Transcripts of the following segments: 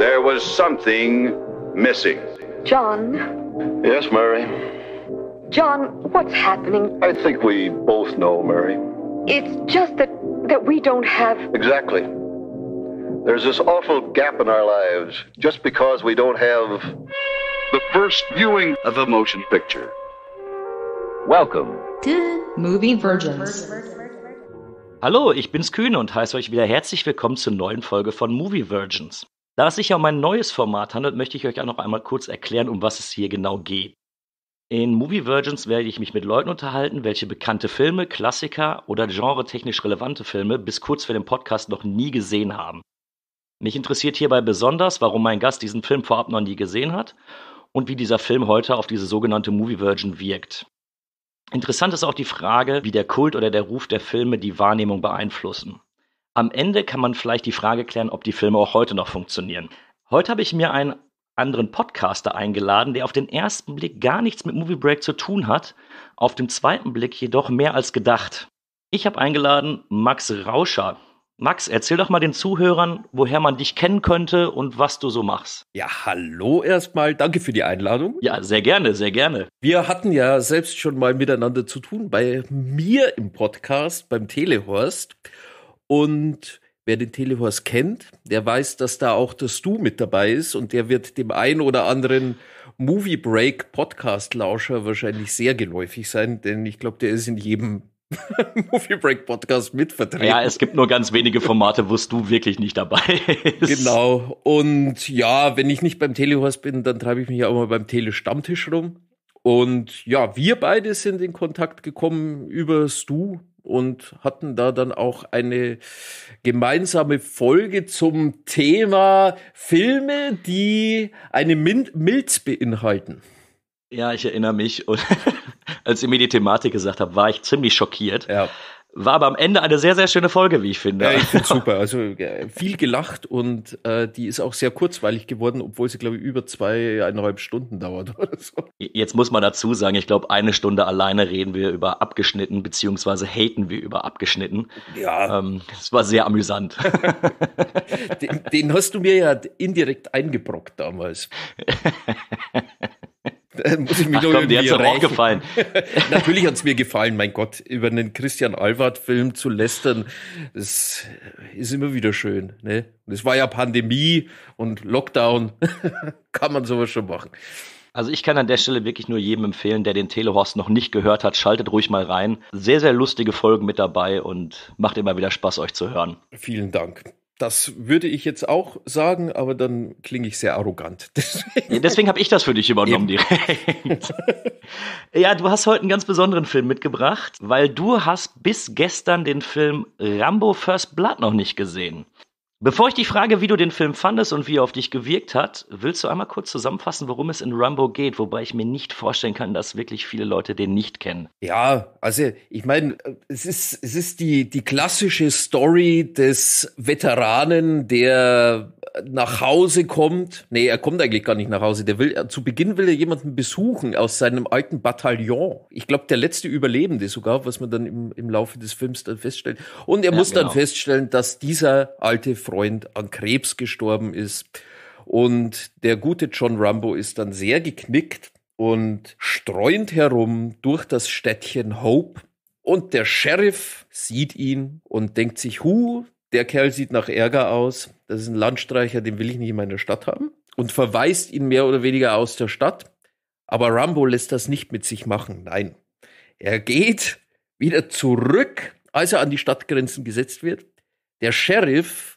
There was something missing. John? Yes, Murray. John, what's happening? I think we both know, Murray. It's just that, that we don't have. Exactly. There's this awful gap in our lives just because we don't have the first viewing of a motion picture. Welcome to Movie Virgins. Hallo, ich bin's Kühne und heiße euch wieder herzlich willkommen zur neuen Folge von Movie Virgins. Da es sich ja um ein neues Format handelt, möchte ich euch auch noch einmal kurz erklären, um was es hier genau geht. In Movie Virgins werde ich mich mit Leuten unterhalten, welche bekannte Filme, Klassiker oder genretechnisch relevante Filme bis kurz vor dem Podcast noch nie gesehen haben. Mich interessiert hierbei besonders, warum mein Gast diesen Film vorab noch nie gesehen hat und wie dieser Film heute auf diese sogenannte Movie Virgin wirkt. Interessant ist auch die Frage, wie der Kult oder der Ruf der Filme die Wahrnehmung beeinflussen. Am Ende kann man vielleicht die Frage klären, ob die Filme auch heute noch funktionieren. Heute habe ich mir einen anderen Podcaster eingeladen, der auf den ersten Blick gar nichts mit Movie Break zu tun hat, auf dem zweiten Blick jedoch mehr als gedacht. Ich habe eingeladen Max Rauscher. Max, erzähl doch mal den Zuhörern, woher man dich kennen könnte und was du so machst. Ja, hallo erstmal. Danke für die Einladung. Ja, sehr gerne, sehr gerne. Wir hatten ja selbst schon mal miteinander zu tun bei mir im Podcast, beim Telehorst. Und wer den Telehorst kennt, der weiß, dass da auch das Du mit dabei ist und der wird dem einen oder anderen Movie Break Podcast Lauscher wahrscheinlich sehr geläufig sein, denn ich glaube, der ist in jedem Movie Break Podcast mitvertreten. Ja, es gibt nur ganz wenige Formate, wo du wirklich nicht dabei ist. Genau. Und ja, wenn ich nicht beim Telehorst bin, dann treibe ich mich auch mal beim Tele-Stammtisch rum. Und ja, wir beide sind in Kontakt gekommen über Stu, und hatten da dann auch eine gemeinsame Folge zum Thema Filme, die eine Milz beinhalten. Ja, ich erinnere mich. Und als ihr mir die Thematik gesagt habt, war ich ziemlich schockiert. Ja. War aber am Ende eine sehr, sehr schöne Folge, wie ich finde. Ja, ich finde super. Also äh, viel gelacht und äh, die ist auch sehr kurzweilig geworden, obwohl sie, glaube ich, über zweieinhalb Stunden dauert oder so. Jetzt muss man dazu sagen, ich glaube, eine Stunde alleine reden wir über abgeschnitten, beziehungsweise haten wir über abgeschnitten. Ja. Ähm, das war sehr amüsant. den, den hast du mir ja indirekt eingebrockt damals. muss ich mich Ach, komm, dir hat's auch gefallen. Natürlich hat's mir gefallen, mein Gott, über einen Christian Alward-Film zu lästern, das ist immer wieder schön. Ne? Das war ja Pandemie und Lockdown, kann man sowas schon machen. Also ich kann an der Stelle wirklich nur jedem empfehlen, der den Telehorst noch nicht gehört hat, schaltet ruhig mal rein. Sehr, sehr lustige Folgen mit dabei und macht immer wieder Spaß, euch zu hören. Vielen Dank. Das würde ich jetzt auch sagen, aber dann klinge ich sehr arrogant. Deswegen, Deswegen habe ich das für dich übernommen Eben. direkt. ja, du hast heute einen ganz besonderen Film mitgebracht, weil du hast bis gestern den Film Rambo First Blood noch nicht gesehen. Bevor ich dich frage, wie du den Film fandest und wie er auf dich gewirkt hat, willst du einmal kurz zusammenfassen, worum es in Rambo geht, wobei ich mir nicht vorstellen kann, dass wirklich viele Leute den nicht kennen. Ja, also ich meine, es ist, es ist die, die klassische Story des Veteranen, der nach Hause kommt. Nee, er kommt eigentlich gar nicht nach Hause. Der will, zu Beginn will er jemanden besuchen aus seinem alten Bataillon. Ich glaube, der letzte Überlebende sogar, was man dann im, im Laufe des Films dann feststellt. Und er ja, muss genau. dann feststellen, dass dieser alte Freund an Krebs gestorben ist. Und der gute John Rambo ist dann sehr geknickt und streunt herum durch das Städtchen Hope. Und der Sheriff sieht ihn und denkt sich, hu, der Kerl sieht nach Ärger aus. Das ist ein Landstreicher, den will ich nicht in meiner Stadt haben. Und verweist ihn mehr oder weniger aus der Stadt. Aber Rambo lässt das nicht mit sich machen. Nein. Er geht wieder zurück, als er an die Stadtgrenzen gesetzt wird. Der Sheriff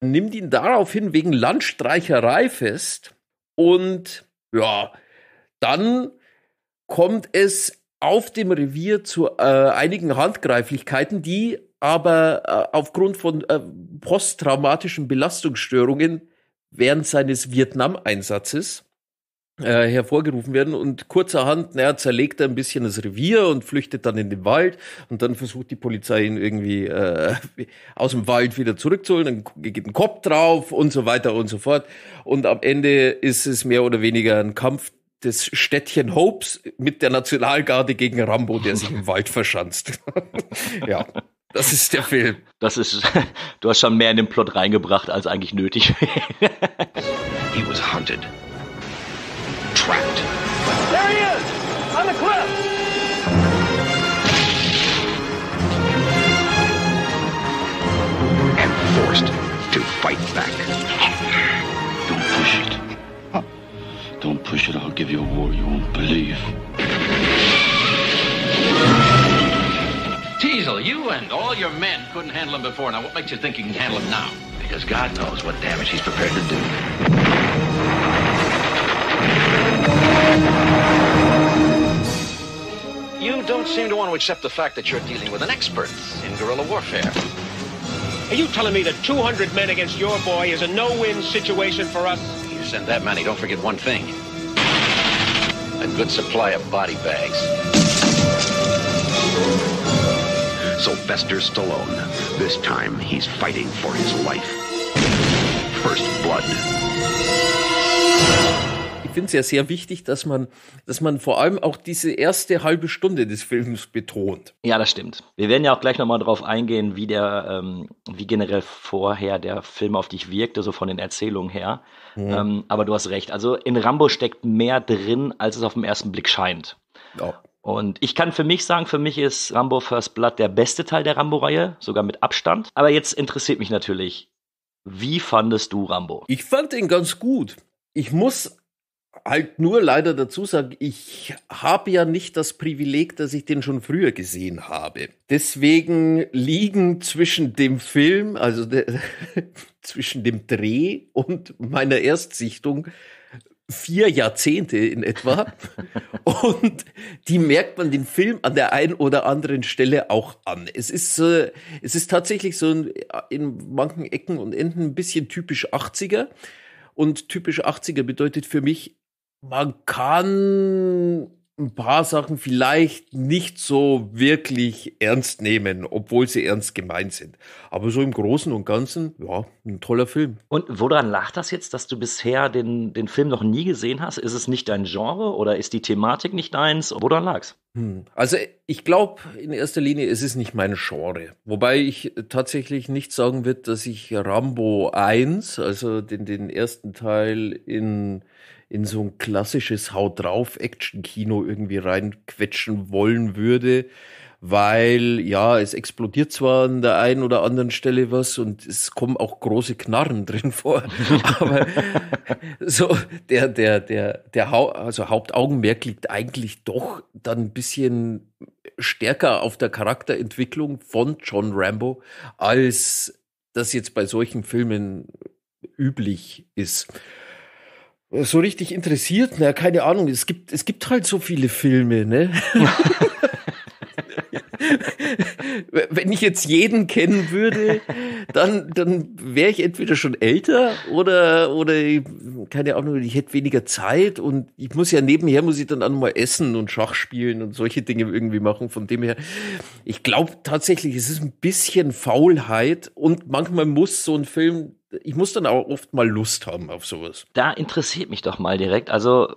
nimmt ihn daraufhin wegen Landstreicherei fest und ja, dann kommt es auf dem Revier zu äh, einigen Handgreiflichkeiten, die aber äh, aufgrund von äh, posttraumatischen Belastungsstörungen während seines Vietnam-Einsatzes äh, hervorgerufen werden und kurzerhand, naja, zerlegt er ein bisschen das Revier und flüchtet dann in den Wald und dann versucht die Polizei ihn irgendwie äh, aus dem Wald wieder zurückzuholen, dann geht ein Kopf drauf und so weiter und so fort und am Ende ist es mehr oder weniger ein Kampf des Städtchen Hopes mit der Nationalgarde gegen Rambo, der sich im Wald verschanzt. ja. Das ist der Film. Das ist, du hast schon mehr in den Plot reingebracht, als eigentlich nötig He was hunted. trapped. There he is! On the cliff! And forced to fight back. Don't push it. Don't push it. I'll give you a war you won't believe. Teasel, you and all your men couldn't handle him before. Now, what makes you think you can handle him now? Because God knows what damage he's prepared to do. You don't seem to want to accept the fact that you're dealing with an expert in guerrilla warfare. Are you telling me that 200 men against your boy is a no-win situation for us? You send that many, don't forget one thing. A good supply of body bags. Sylvester Stallone. This time, he's fighting for his life. First Blood. Ich finde es ja sehr wichtig, dass man, dass man vor allem auch diese erste halbe Stunde des Films betont. Ja, das stimmt. Wir werden ja auch gleich nochmal darauf eingehen, wie der, ähm, wie generell vorher der Film auf dich wirkte, so also von den Erzählungen her. Mhm. Ähm, aber du hast recht. Also in Rambo steckt mehr drin, als es auf den ersten Blick scheint. Ja. Und ich kann für mich sagen, für mich ist Rambo First Blood der beste Teil der Rambo-Reihe, sogar mit Abstand. Aber jetzt interessiert mich natürlich, wie fandest du Rambo? Ich fand ihn ganz gut. Ich muss halt nur leider dazu sagen, ich habe ja nicht das Privileg, dass ich den schon früher gesehen habe. Deswegen liegen zwischen dem Film, also de, zwischen dem Dreh und meiner Erstsichtung vier Jahrzehnte in etwa. und die merkt man den Film an der einen oder anderen Stelle auch an. Es ist, äh, es ist tatsächlich so in, in manchen Ecken und Enden ein bisschen typisch 80er. Und typisch 80er bedeutet für mich, man kann ein paar Sachen vielleicht nicht so wirklich ernst nehmen, obwohl sie ernst gemeint sind. Aber so im Großen und Ganzen, ja, ein toller Film. Und woran lag das jetzt, dass du bisher den, den Film noch nie gesehen hast? Ist es nicht dein Genre oder ist die Thematik nicht deins? Woran lag's? Hm. Also ich glaube, in erster Linie es ist nicht mein Genre. Wobei ich tatsächlich nicht sagen würde, dass ich Rambo 1, also den, den ersten Teil in in so ein klassisches Haut drauf Action-Kino irgendwie reinquetschen wollen würde, weil ja, es explodiert zwar an der einen oder anderen Stelle was und es kommen auch große Knarren drin vor, aber so der der der der Hau also Hauptaugenmerk liegt eigentlich doch dann ein bisschen stärker auf der Charakterentwicklung von John Rambo als das jetzt bei solchen Filmen üblich ist so richtig interessiert, na, keine Ahnung, es gibt, es gibt halt so viele Filme, ne? Wenn ich jetzt jeden kennen würde, dann, dann wäre ich entweder schon älter oder, oder, keine Ahnung, ich hätte weniger Zeit und ich muss ja nebenher, muss ich dann auch mal essen und Schach spielen und solche Dinge irgendwie machen. Von dem her, ich glaube tatsächlich, es ist ein bisschen Faulheit und manchmal muss so ein Film ich muss dann auch oft mal Lust haben auf sowas. Da interessiert mich doch mal direkt. Also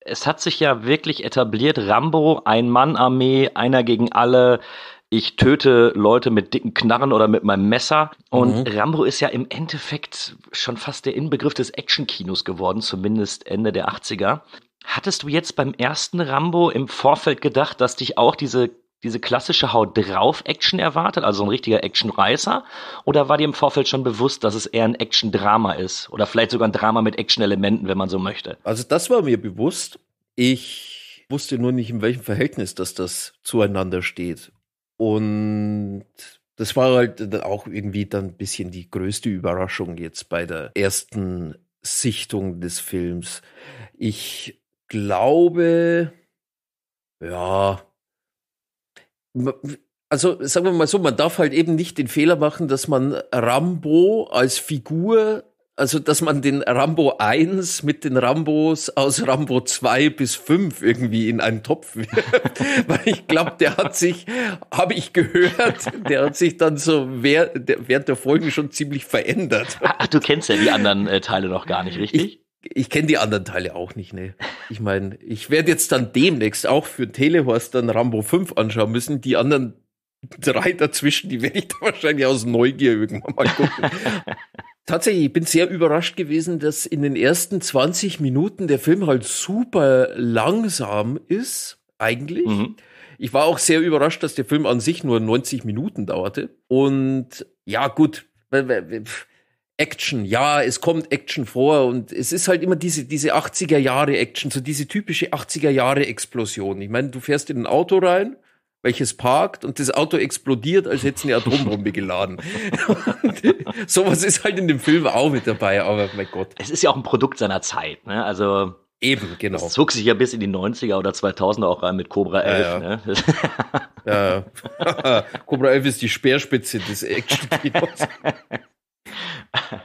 es hat sich ja wirklich etabliert, Rambo, Ein-Mann-Armee, einer gegen alle. Ich töte Leute mit dicken Knarren oder mit meinem Messer. Und mhm. Rambo ist ja im Endeffekt schon fast der Inbegriff des Action-Kinos geworden, zumindest Ende der 80er. Hattest du jetzt beim ersten Rambo im Vorfeld gedacht, dass dich auch diese diese klassische Haut drauf Action erwartet, also ein richtiger Actionreißer? Oder war dir im Vorfeld schon bewusst, dass es eher ein Action-Drama ist? Oder vielleicht sogar ein Drama mit Action-Elementen, wenn man so möchte? Also das war mir bewusst. Ich wusste nur nicht, in welchem Verhältnis dass das zueinander steht. Und das war halt auch irgendwie dann ein bisschen die größte Überraschung jetzt bei der ersten Sichtung des Films. Ich glaube, ja, also sagen wir mal so, man darf halt eben nicht den Fehler machen, dass man Rambo als Figur, also dass man den Rambo 1 mit den Rambos aus Rambo 2 bis 5 irgendwie in einen Topf wirft. Weil ich glaube, der hat sich, habe ich gehört, der hat sich dann so während der Folgen schon ziemlich verändert. Ach, du kennst ja die anderen äh, Teile noch gar nicht, richtig? Ich, ich kenne die anderen Teile auch nicht, ne. Ich meine, ich werde jetzt dann demnächst auch für Telehorst dann Rambo 5 anschauen müssen. Die anderen drei dazwischen, die werde ich da wahrscheinlich aus Neugier irgendwann mal gucken. Tatsächlich, ich bin sehr überrascht gewesen, dass in den ersten 20 Minuten der Film halt super langsam ist, eigentlich. Mhm. Ich war auch sehr überrascht, dass der Film an sich nur 90 Minuten dauerte. Und ja, gut, Action, ja, es kommt Action vor und es ist halt immer diese, diese 80er Jahre Action, so diese typische 80er Jahre Explosion. Ich meine, du fährst in ein Auto rein, welches parkt und das Auto explodiert, als hätte es eine Atombombe geladen. sowas ist halt in dem Film auch mit dabei, aber mein Gott. Es ist ja auch ein Produkt seiner Zeit, ne? Also. Eben, genau. Das zog sich ja bis in die 90er oder 2000er auch rein mit Cobra 11. Ja, ja. Ne? ja. Cobra 11 ist die Speerspitze des Action-Kinos.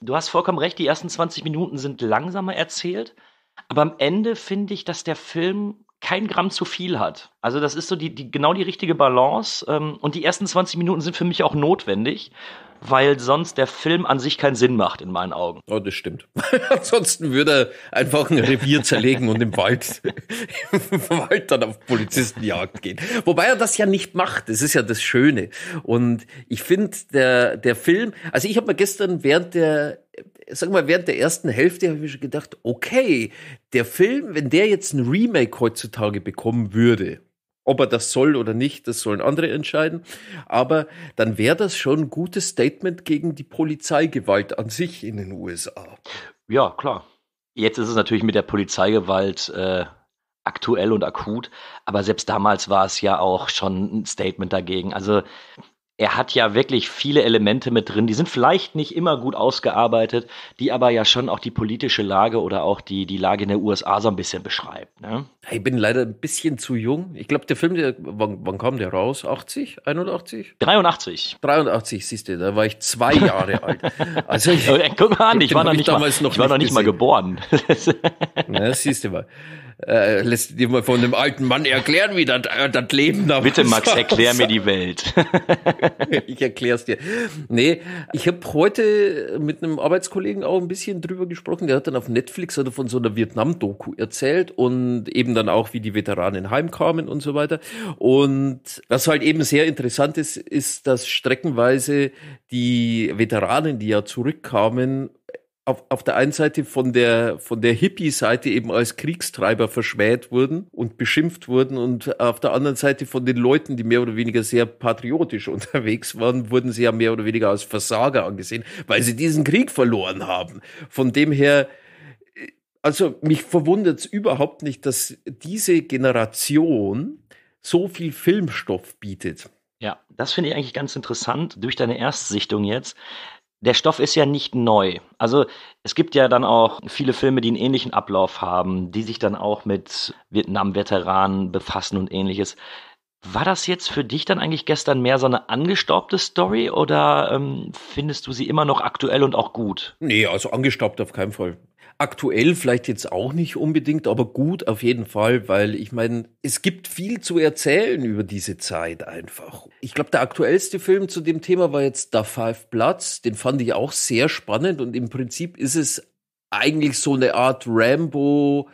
Du hast vollkommen recht, die ersten 20 Minuten sind langsamer erzählt, aber am Ende finde ich, dass der Film kein Gramm zu viel hat. Also das ist so die, die genau die richtige Balance ähm, und die ersten 20 Minuten sind für mich auch notwendig, weil sonst der Film an sich keinen Sinn macht, in meinen Augen. Oh, das stimmt. Ansonsten würde er einfach ein Revier zerlegen und im Wald, im Wald dann auf Polizistenjagd gehen. Wobei er das ja nicht macht. Das ist ja das Schöne. Und ich finde, der, der Film, also ich habe mir gestern während der Sag mal, während der ersten Hälfte habe ich schon gedacht, okay, der Film, wenn der jetzt ein Remake heutzutage bekommen würde, ob er das soll oder nicht, das sollen andere entscheiden. Aber dann wäre das schon ein gutes Statement gegen die Polizeigewalt an sich in den USA. Ja, klar. Jetzt ist es natürlich mit der Polizeigewalt äh, aktuell und akut, aber selbst damals war es ja auch schon ein Statement dagegen. Also er hat ja wirklich viele Elemente mit drin, die sind vielleicht nicht immer gut ausgearbeitet, die aber ja schon auch die politische Lage oder auch die, die Lage in der USA so ein bisschen beschreibt. Ne? Ich bin leider ein bisschen zu jung. Ich glaube, der Film, der, wann, wann kam der raus? 80? 81? 83. 83, siehst du, da war ich zwei Jahre alt. Also ich, Guck mal an, ich, ich war, noch nicht, mal, noch ich war noch nicht mal geboren. Na, siehst du mal äh, lässt dir mal von einem alten Mann erklären, wie das, äh, Leben da Bitte, Max, erklär mir die Welt. ich erklär's dir. Nee, ich habe heute mit einem Arbeitskollegen auch ein bisschen drüber gesprochen. Der hat dann auf Netflix oder von so einer Vietnam-Doku erzählt und eben dann auch, wie die Veteranen heimkamen und so weiter. Und was halt eben sehr interessant ist, ist, dass streckenweise die Veteranen, die ja zurückkamen, auf, auf der einen Seite von der, von der Hippie-Seite eben als Kriegstreiber verschmäht wurden und beschimpft wurden und auf der anderen Seite von den Leuten, die mehr oder weniger sehr patriotisch unterwegs waren, wurden sie ja mehr oder weniger als Versager angesehen, weil sie diesen Krieg verloren haben. Von dem her, äh, also mich verwundert es überhaupt nicht, dass diese Generation so viel Filmstoff bietet. Ja, das finde ich eigentlich ganz interessant durch deine Erstsichtung jetzt, der Stoff ist ja nicht neu. Also es gibt ja dann auch viele Filme, die einen ähnlichen Ablauf haben, die sich dann auch mit Vietnam-Veteranen befassen und ähnliches. War das jetzt für dich dann eigentlich gestern mehr so eine angestaubte Story oder ähm, findest du sie immer noch aktuell und auch gut? Nee, also angestaubt auf keinen Fall aktuell vielleicht jetzt auch nicht unbedingt, aber gut auf jeden Fall, weil ich meine, es gibt viel zu erzählen über diese Zeit einfach. Ich glaube, der aktuellste Film zu dem Thema war jetzt Da Five Platz. Den fand ich auch sehr spannend und im Prinzip ist es eigentlich so eine Art Rambo.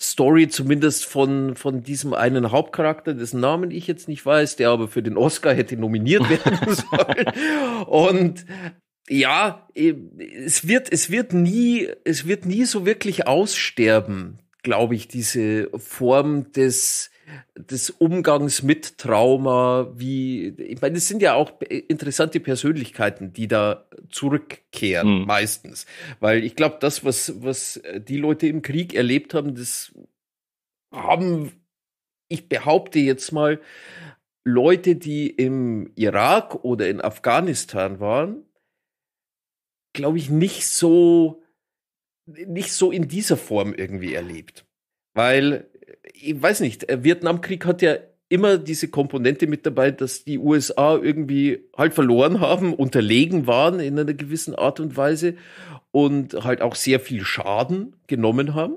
Story zumindest von, von diesem einen Hauptcharakter, dessen Namen ich jetzt nicht weiß, der aber für den Oscar hätte nominiert werden sollen. Und ja, äh, es wird, es wird nie, es wird nie so wirklich aussterben, glaube ich, diese Form des, des Umgangs mit Trauma, wie, ich meine, es sind ja auch interessante Persönlichkeiten, die da zurückkehren, mhm. meistens. Weil ich glaube, das, was, was äh, die Leute im Krieg erlebt haben, das haben, ich behaupte jetzt mal, Leute, die im Irak oder in Afghanistan waren, glaube ich, nicht so, nicht so in dieser Form irgendwie erlebt. Weil, ich weiß nicht, äh, Vietnamkrieg hat ja immer diese Komponente mit dabei, dass die USA irgendwie halt verloren haben, unterlegen waren in einer gewissen Art und Weise und halt auch sehr viel Schaden genommen haben.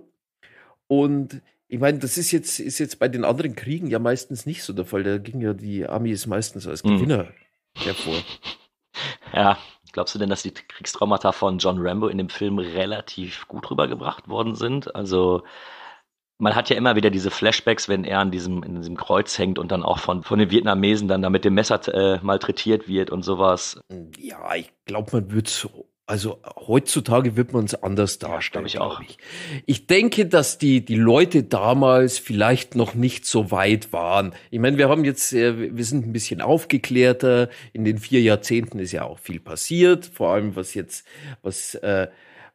Und ich meine, das ist jetzt, ist jetzt bei den anderen Kriegen ja meistens nicht so der Fall. Da ging ja die Armee meistens als mhm. Gewinner hm. hervor. Ja, Glaubst du denn, dass die Kriegstraumata von John Rambo in dem Film relativ gut rübergebracht worden sind? Also man hat ja immer wieder diese Flashbacks, wenn er an diesem, in diesem Kreuz hängt und dann auch von, von den Vietnamesen dann da mit dem Messer äh, malträtiert wird und sowas. Ja, ich glaube, man wird also heutzutage wird man es anders darstellen. Ja, ich auch. ich. ich. denke, dass die, die Leute damals vielleicht noch nicht so weit waren. Ich meine, wir haben jetzt, äh, wir sind ein bisschen aufgeklärter. In den vier Jahrzehnten ist ja auch viel passiert, vor allem was jetzt, was äh,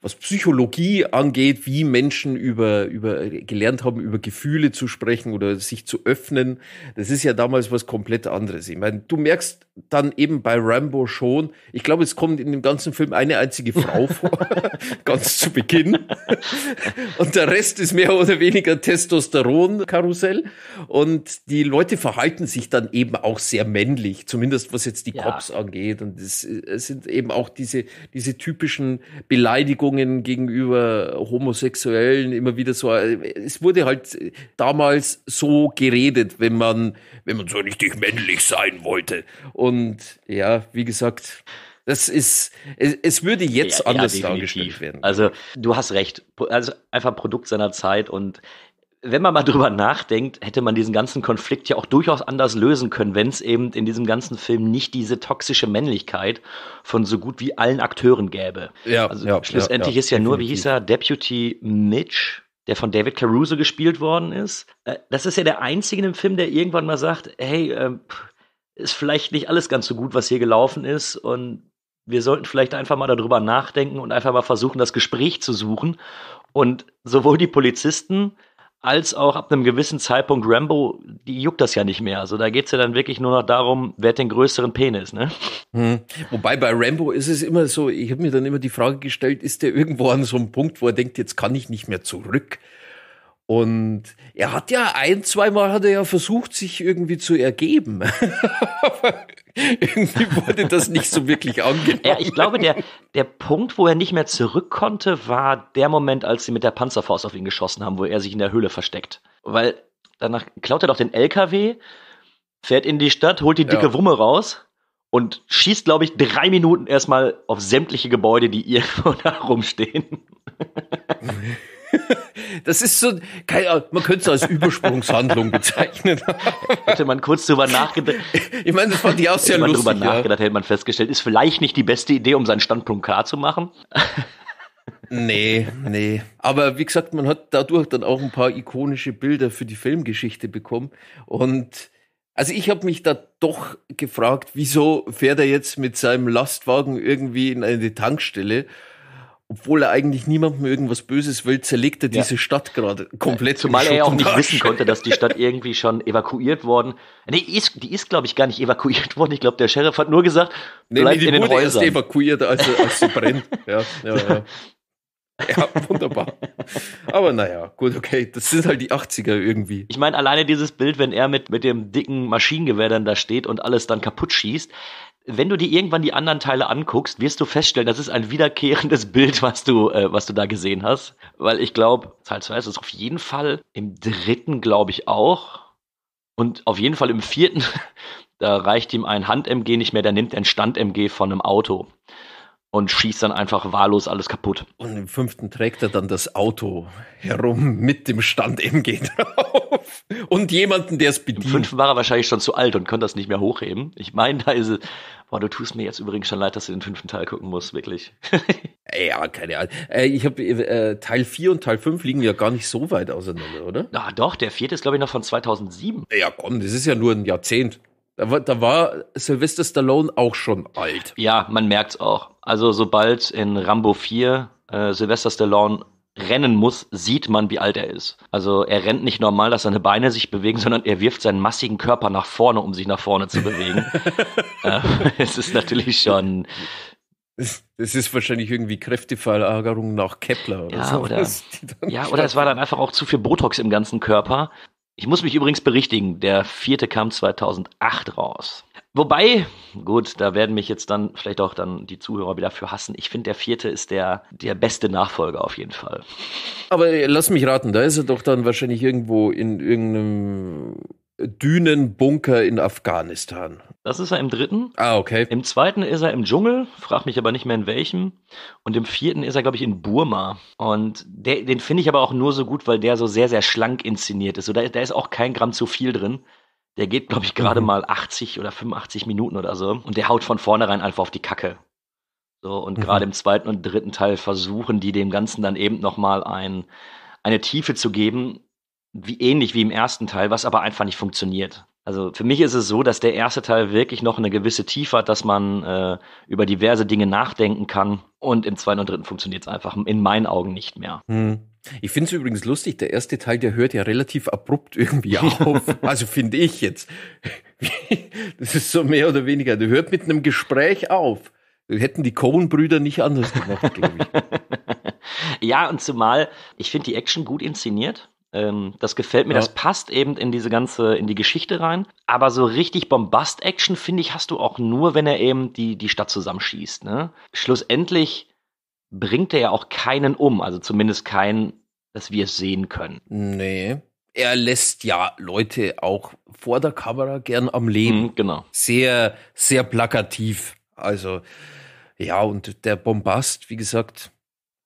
was Psychologie angeht, wie Menschen über, über, gelernt haben, über Gefühle zu sprechen oder sich zu öffnen. Das ist ja damals was komplett anderes. Ich meine, du merkst dann eben bei Rambo schon, ich glaube, es kommt in dem ganzen Film eine einzige Frau vor, ganz zu Beginn. Und der Rest ist mehr oder weniger Testosteron-Karussell. Und die Leute verhalten sich dann eben auch sehr männlich, zumindest was jetzt die ja. Cops angeht. Und es sind eben auch diese, diese typischen Beleidigungen, Äußerungen gegenüber Homosexuellen immer wieder so, äh, es wurde halt damals so geredet, wenn man, wenn man so richtig männlich sein wollte. Und ja, wie gesagt, das ist, es, es würde jetzt ja, anders ja, dargestellt werden. Also du hast recht. Also einfach Produkt seiner Zeit und wenn man mal drüber nachdenkt, hätte man diesen ganzen Konflikt ja auch durchaus anders lösen können, wenn es eben in diesem ganzen Film nicht diese toxische Männlichkeit von so gut wie allen Akteuren gäbe. Ja, also ja, schlussendlich ja, ja, ist ja definitiv. nur, wie hieß er, Deputy Mitch, der von David Caruso gespielt worden ist. Äh, das ist ja der einzige im Film, der irgendwann mal sagt, hey, ähm, ist vielleicht nicht alles ganz so gut, was hier gelaufen ist und wir sollten vielleicht einfach mal darüber nachdenken und einfach mal versuchen, das Gespräch zu suchen. Und sowohl die Polizisten als auch ab einem gewissen Zeitpunkt Rambo, die juckt das ja nicht mehr. Also da geht es ja dann wirklich nur noch darum, wer hat den größeren Penis, ne? Hm. Wobei bei Rambo ist es immer so, ich habe mir dann immer die Frage gestellt, ist der irgendwo an so einem Punkt, wo er denkt, jetzt kann ich nicht mehr zurück? Und er hat ja ein, zweimal hat er ja versucht, sich irgendwie zu ergeben. irgendwie wurde das nicht so wirklich angenommen. Ja, ich glaube, der, der Punkt, wo er nicht mehr zurück konnte, war der Moment, als sie mit der Panzerfaust auf ihn geschossen haben, wo er sich in der Höhle versteckt. Weil danach klaut er doch den LKW, fährt in die Stadt, holt die dicke ja. Wumme raus und schießt, glaube ich, drei Minuten erstmal auf sämtliche Gebäude, die irgendwo da rumstehen. Das ist so, keine, Ahnung, man könnte es als Übersprungshandlung bezeichnen. hätte man kurz drüber nachgedacht. Ich meine, das fand ich auch sehr hätte lustig. Hätte man drüber ja. nachgedacht, hätte man festgestellt, ist vielleicht nicht die beste Idee, um seinen Standpunkt klar zu machen. Nee, nee. Aber wie gesagt, man hat dadurch dann auch ein paar ikonische Bilder für die Filmgeschichte bekommen. Und also ich habe mich da doch gefragt, wieso fährt er jetzt mit seinem Lastwagen irgendwie in eine Tankstelle obwohl er eigentlich niemandem irgendwas Böses will, zerlegt er ja. diese Stadt gerade komplett. Zumal er ja auch nicht Arsch. wissen konnte, dass die Stadt irgendwie schon evakuiert worden. Nee, ist, die ist, glaube ich, gar nicht evakuiert worden. Ich glaube, der Sheriff hat nur gesagt, nee, bleibt nee, in den wurde Häusern. erst evakuiert, als, als sie brennt. Ja, ja, ja. Ja, wunderbar. Aber naja, gut, okay, das sind halt die 80er irgendwie. Ich meine, alleine dieses Bild, wenn er mit, mit dem dicken Maschinengewehr dann da steht und alles dann kaputt schießt, wenn du dir irgendwann die anderen Teile anguckst, wirst du feststellen, das ist ein wiederkehrendes Bild, was du, äh, was du da gesehen hast. Weil ich glaube, Teil 2 ist auf jeden Fall, im dritten glaube ich auch. Und auf jeden Fall im vierten, da reicht ihm ein Hand-MG nicht mehr, da nimmt er ein Stand-MG von einem Auto und schießt dann einfach wahllos alles kaputt. Und im fünften trägt er dann das Auto herum mit dem Stand-MG drauf und jemanden, der es bedient. Im fünften war er wahrscheinlich schon zu alt und konnte das nicht mehr hochheben. Ich meine, da ist es. Boah, du tust mir jetzt übrigens schon leid, dass du den fünften Teil gucken musst, wirklich. ja, keine Ahnung. Äh, ich habe äh, Teil 4 und Teil 5 liegen ja gar nicht so weit auseinander, oder? Na doch, der vierte ist, glaube ich, noch von 2007. Ja, komm, das ist ja nur ein Jahrzehnt. Da war, da war Sylvester Stallone auch schon alt. Ja, man merkt's auch. Also sobald in Rambo 4 äh, Sylvester Stallone rennen muss, sieht man, wie alt er ist. Also er rennt nicht normal, dass seine Beine sich bewegen, sondern er wirft seinen massigen Körper nach vorne, um sich nach vorne zu bewegen. Äh, es ist natürlich schon. Das, ist wahrscheinlich irgendwie Kräfteverlagerung nach Kepler oder ja, so. Oder, ja, oder es war dann einfach auch zu viel Botox im ganzen Körper. Ich muss mich übrigens berichtigen, der vierte kam 2008 raus. Wobei, gut, da werden mich jetzt dann vielleicht auch dann die Zuhörer wieder für hassen. Ich finde, der vierte ist der, der beste Nachfolger auf jeden Fall. Aber äh, lass mich raten, da ist er doch dann wahrscheinlich irgendwo in irgendeinem Dünenbunker in Afghanistan. Das ist er im dritten. Ah, okay. Im zweiten ist er im Dschungel, frag mich aber nicht mehr in welchem. Und im vierten ist er, glaube ich, in Burma. Und der, den finde ich aber auch nur so gut, weil der so sehr, sehr schlank inszeniert ist. So, da, da ist auch kein Gramm zu viel drin. Der geht, glaube ich, mhm. gerade mhm. mal 80 oder 85 Minuten oder so. Und der haut von vornherein einfach auf die Kacke. So, und mhm. gerade im zweiten und dritten Teil versuchen die dem Ganzen dann eben nochmal ein, eine Tiefe zu geben, wie ähnlich wie im ersten Teil, was aber einfach nicht funktioniert. Also für mich ist es so, dass der erste Teil wirklich noch eine gewisse Tiefe hat, dass man äh, über diverse Dinge nachdenken kann. Und im zweiten und dritten funktioniert es einfach in meinen Augen nicht mehr. Mhm. Ich finde es übrigens lustig, der erste Teil, der hört ja relativ abrupt irgendwie auf. also finde ich jetzt. das ist so mehr oder weniger, der hört mit einem Gespräch auf. Hätten die Cohen-Brüder nicht anders gemacht, glaube ich. ja, und zumal, ich finde die Action gut inszeniert. Ähm, das gefällt mir, ja. das passt eben in diese ganze, in die Geschichte rein. Aber so richtig Bombast-Action, finde ich, hast du auch nur, wenn er eben die, die Stadt zusammenschießt. Ne? Schlussendlich bringt er ja auch keinen um, also zumindest keinen, dass wir es sehen können. Nee. Er lässt ja Leute auch vor der Kamera gern am Leben. Mhm, genau. Sehr, sehr plakativ. Also, ja, und der Bombast, wie gesagt,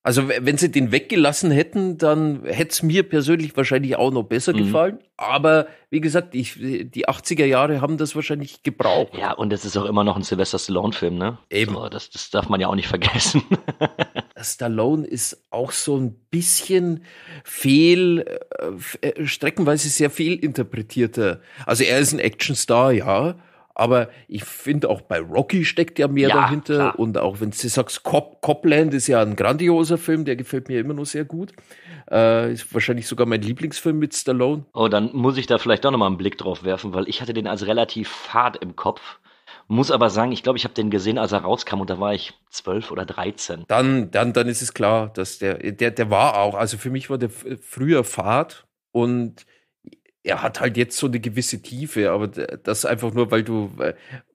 also wenn sie den weggelassen hätten, dann hätte es mir persönlich wahrscheinlich auch noch besser mhm. gefallen. Aber wie gesagt, ich, die 80er Jahre haben das wahrscheinlich gebraucht. Ja, und es ist auch immer noch ein Sylvester Stallone-Film, ne? Eben. So, das, das darf man ja auch nicht vergessen. Stallone ist auch so ein bisschen fehl, äh, äh, streckenweise sehr fehlinterpretierter. Also er ist ein Actionstar, ja aber ich finde auch bei Rocky steckt ja mehr ja, dahinter. Klar. Und auch wenn du sagst, Cop Copland ist ja ein grandioser Film, der gefällt mir immer noch sehr gut. Äh, ist wahrscheinlich sogar mein Lieblingsfilm mit Stallone. Oh, dann muss ich da vielleicht doch nochmal einen Blick drauf werfen, weil ich hatte den als relativ fad im Kopf. Muss aber sagen, ich glaube, ich habe den gesehen, als er rauskam und da war ich zwölf oder dreizehn. Dann, dann, dann ist es klar, dass der, der, der war auch. Also für mich war der früher fad und er hat halt jetzt so eine gewisse Tiefe, aber das einfach nur, weil du,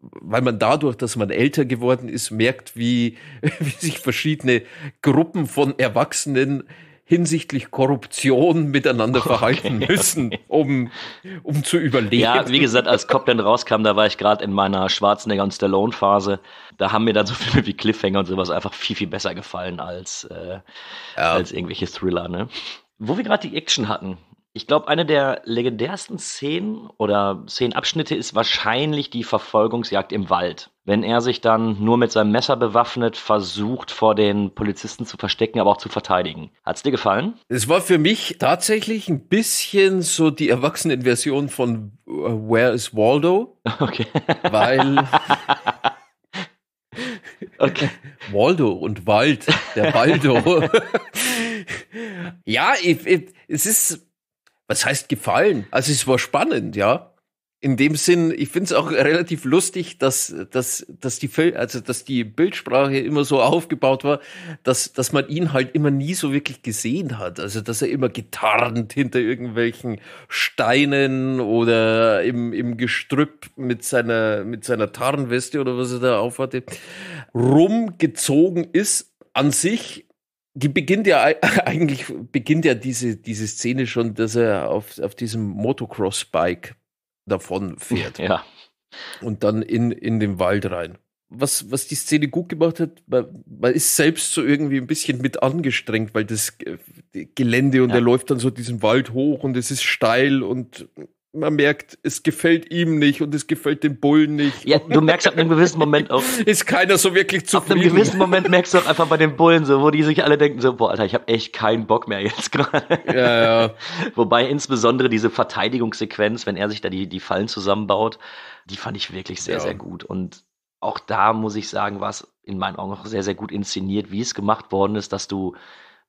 weil man dadurch, dass man älter geworden ist, merkt, wie, wie sich verschiedene Gruppen von Erwachsenen hinsichtlich Korruption miteinander okay. verhalten müssen, um, um zu überleben. Ja, wie gesagt, als Copland rauskam, da war ich gerade in meiner Schwarzenegger- und Stallone-Phase. Da haben mir dann so Filme wie Cliffhanger und sowas einfach viel, viel besser gefallen als, äh, ja. als irgendwelche Thriller. Ne? Wo wir gerade die Action hatten, ich glaube, eine der legendärsten Szenen oder Szenenabschnitte ist wahrscheinlich die Verfolgungsjagd im Wald. Wenn er sich dann nur mit seinem Messer bewaffnet versucht, vor den Polizisten zu verstecken, aber auch zu verteidigen. Hat's dir gefallen? Es war für mich tatsächlich ein bisschen so die Erwachsenenversion von äh, Where is Waldo? Okay. Weil. okay. Waldo und Wald, der Waldo. ja, ich, ich, es ist was heißt gefallen? Also es war spannend, ja. In dem Sinn, ich finde es auch relativ lustig, dass, dass, dass, die, also, dass die Bildsprache immer so aufgebaut war, dass, dass man ihn halt immer nie so wirklich gesehen hat. Also dass er immer getarnt hinter irgendwelchen Steinen oder im, im Gestrüpp mit seiner, mit seiner Tarnweste oder was er da aufhatte, rumgezogen ist. An sich die beginnt ja eigentlich beginnt ja diese diese Szene schon, dass er auf auf diesem Motocross Bike davon fährt. Ja. Und dann in in den Wald rein. Was was die Szene gut gemacht hat, man, man ist selbst so irgendwie ein bisschen mit angestrengt, weil das äh, Gelände und ja. er läuft dann so diesen Wald hoch und es ist steil und man merkt, es gefällt ihm nicht und es gefällt dem Bullen nicht. Ja, du merkst ab einem gewissen Moment auch. Ist keiner so wirklich zufrieden. Ab einem gewissen Moment merkst du auch einfach bei den Bullen so, wo die sich alle denken so, boah, Alter, ich habe echt keinen Bock mehr jetzt gerade. Ja, ja. Wobei insbesondere diese Verteidigungssequenz, wenn er sich da die, die Fallen zusammenbaut, die fand ich wirklich sehr, ja. sehr gut. Und auch da muss ich sagen, war es in meinen Augen auch sehr, sehr gut inszeniert, wie es gemacht worden ist, dass du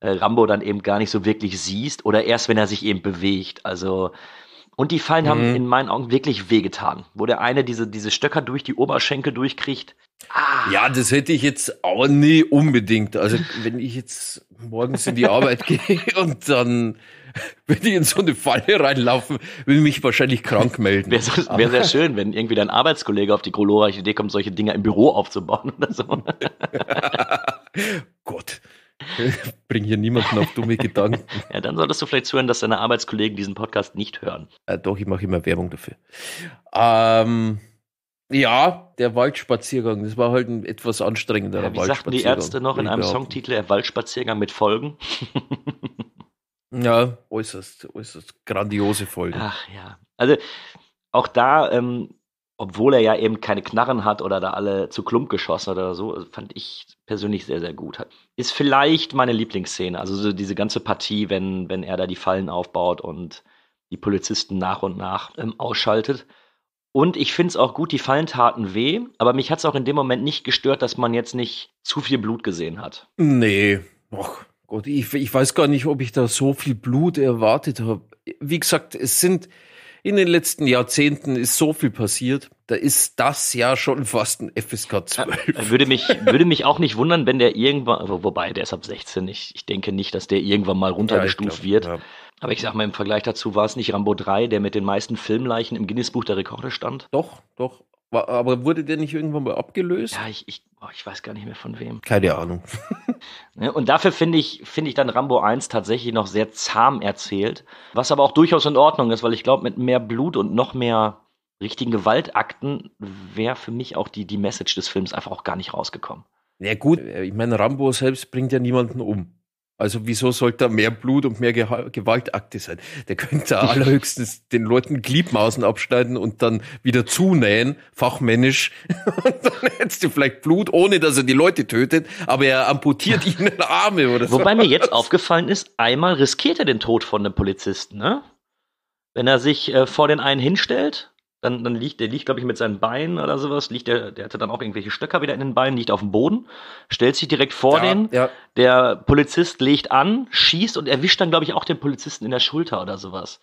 äh, Rambo dann eben gar nicht so wirklich siehst oder erst wenn er sich eben bewegt. Also und die Fallen mhm. haben in meinen Augen wirklich wehgetan, wo der eine diese, diese Stöcker durch die Oberschenkel durchkriegt. Ah. Ja, das hätte ich jetzt auch nie unbedingt. Also wenn ich jetzt morgens in die Arbeit gehe und dann, würde ich in so eine Falle reinlaufen, will mich wahrscheinlich krank melden. Wäre wär sehr schön, wenn irgendwie dein Arbeitskollege auf die glorreiche Idee kommt, solche Dinger im Büro aufzubauen oder so. Gott. Bring hier niemanden auf dumme Gedanken. ja, dann solltest du vielleicht zuhören, dass deine Arbeitskollegen diesen Podcast nicht hören. Äh, doch, ich mache immer Werbung dafür. Ähm, ja, der Waldspaziergang, das war halt ein etwas anstrengender ja, wie Waldspaziergang. Wie sagten die Ärzte noch in einem Songtitel, Waldspaziergang mit Folgen? ja, äußerst, äußerst grandiose Folgen. Ach ja, also auch da ähm, obwohl er ja eben keine Knarren hat oder da alle zu Klump geschossen oder so, fand ich persönlich sehr, sehr gut. Ist vielleicht meine Lieblingsszene, also so diese ganze Partie, wenn, wenn er da die Fallen aufbaut und die Polizisten nach und nach ähm, ausschaltet. Und ich finde es auch gut, die Fallen taten weh, aber mich hat es auch in dem Moment nicht gestört, dass man jetzt nicht zu viel Blut gesehen hat. Nee, Och Gott, ich, ich weiß gar nicht, ob ich da so viel Blut erwartet habe. Wie gesagt, es sind in den letzten Jahrzehnten ist so viel passiert. Da ist das ja schon fast ein FSK 12. Äh, äh, würde mich, würde mich auch nicht wundern, wenn der irgendwann, wobei der ist ab 16. Ich, ich denke nicht, dass der irgendwann mal runtergestuft ja, wird. Ja. Aber ich sag mal, im Vergleich dazu war es nicht Rambo 3, der mit den meisten Filmleichen im Guinness-Buch der Rekorde stand. Doch, doch. Aber wurde der nicht irgendwann mal abgelöst? Ja, ich, ich Oh, ich weiß gar nicht mehr von wem. Keine Ahnung. Ne, und dafür finde ich, finde ich dann Rambo 1 tatsächlich noch sehr zahm erzählt, was aber auch durchaus in Ordnung ist, weil ich glaube, mit mehr Blut und noch mehr richtigen Gewaltakten wäre für mich auch die, die Message des Films einfach auch gar nicht rausgekommen. Ja gut, äh, ich meine, Rambo selbst bringt ja niemanden um. Also wieso sollte da mehr Blut und mehr Geha Gewaltakte sein? Der könnte allerhöchstens den Leuten Gliedmaßen abschneiden und dann wieder zunähen, fachmännisch. Und dann hättest du vielleicht Blut, ohne dass er die Leute tötet, aber er amputiert ihnen Arme oder so. Wobei mir jetzt aufgefallen ist, einmal riskiert er den Tod von einem Polizisten, ne? Wenn er sich äh, vor den einen hinstellt dann, dann liegt, der liegt, glaube ich, mit seinen Beinen oder sowas, liegt der, der hatte dann auch irgendwelche Stöcker wieder in den Beinen, liegt auf dem Boden, stellt sich direkt vor ja, den, ja. der Polizist legt an, schießt und erwischt dann, glaube ich, auch den Polizisten in der Schulter oder sowas.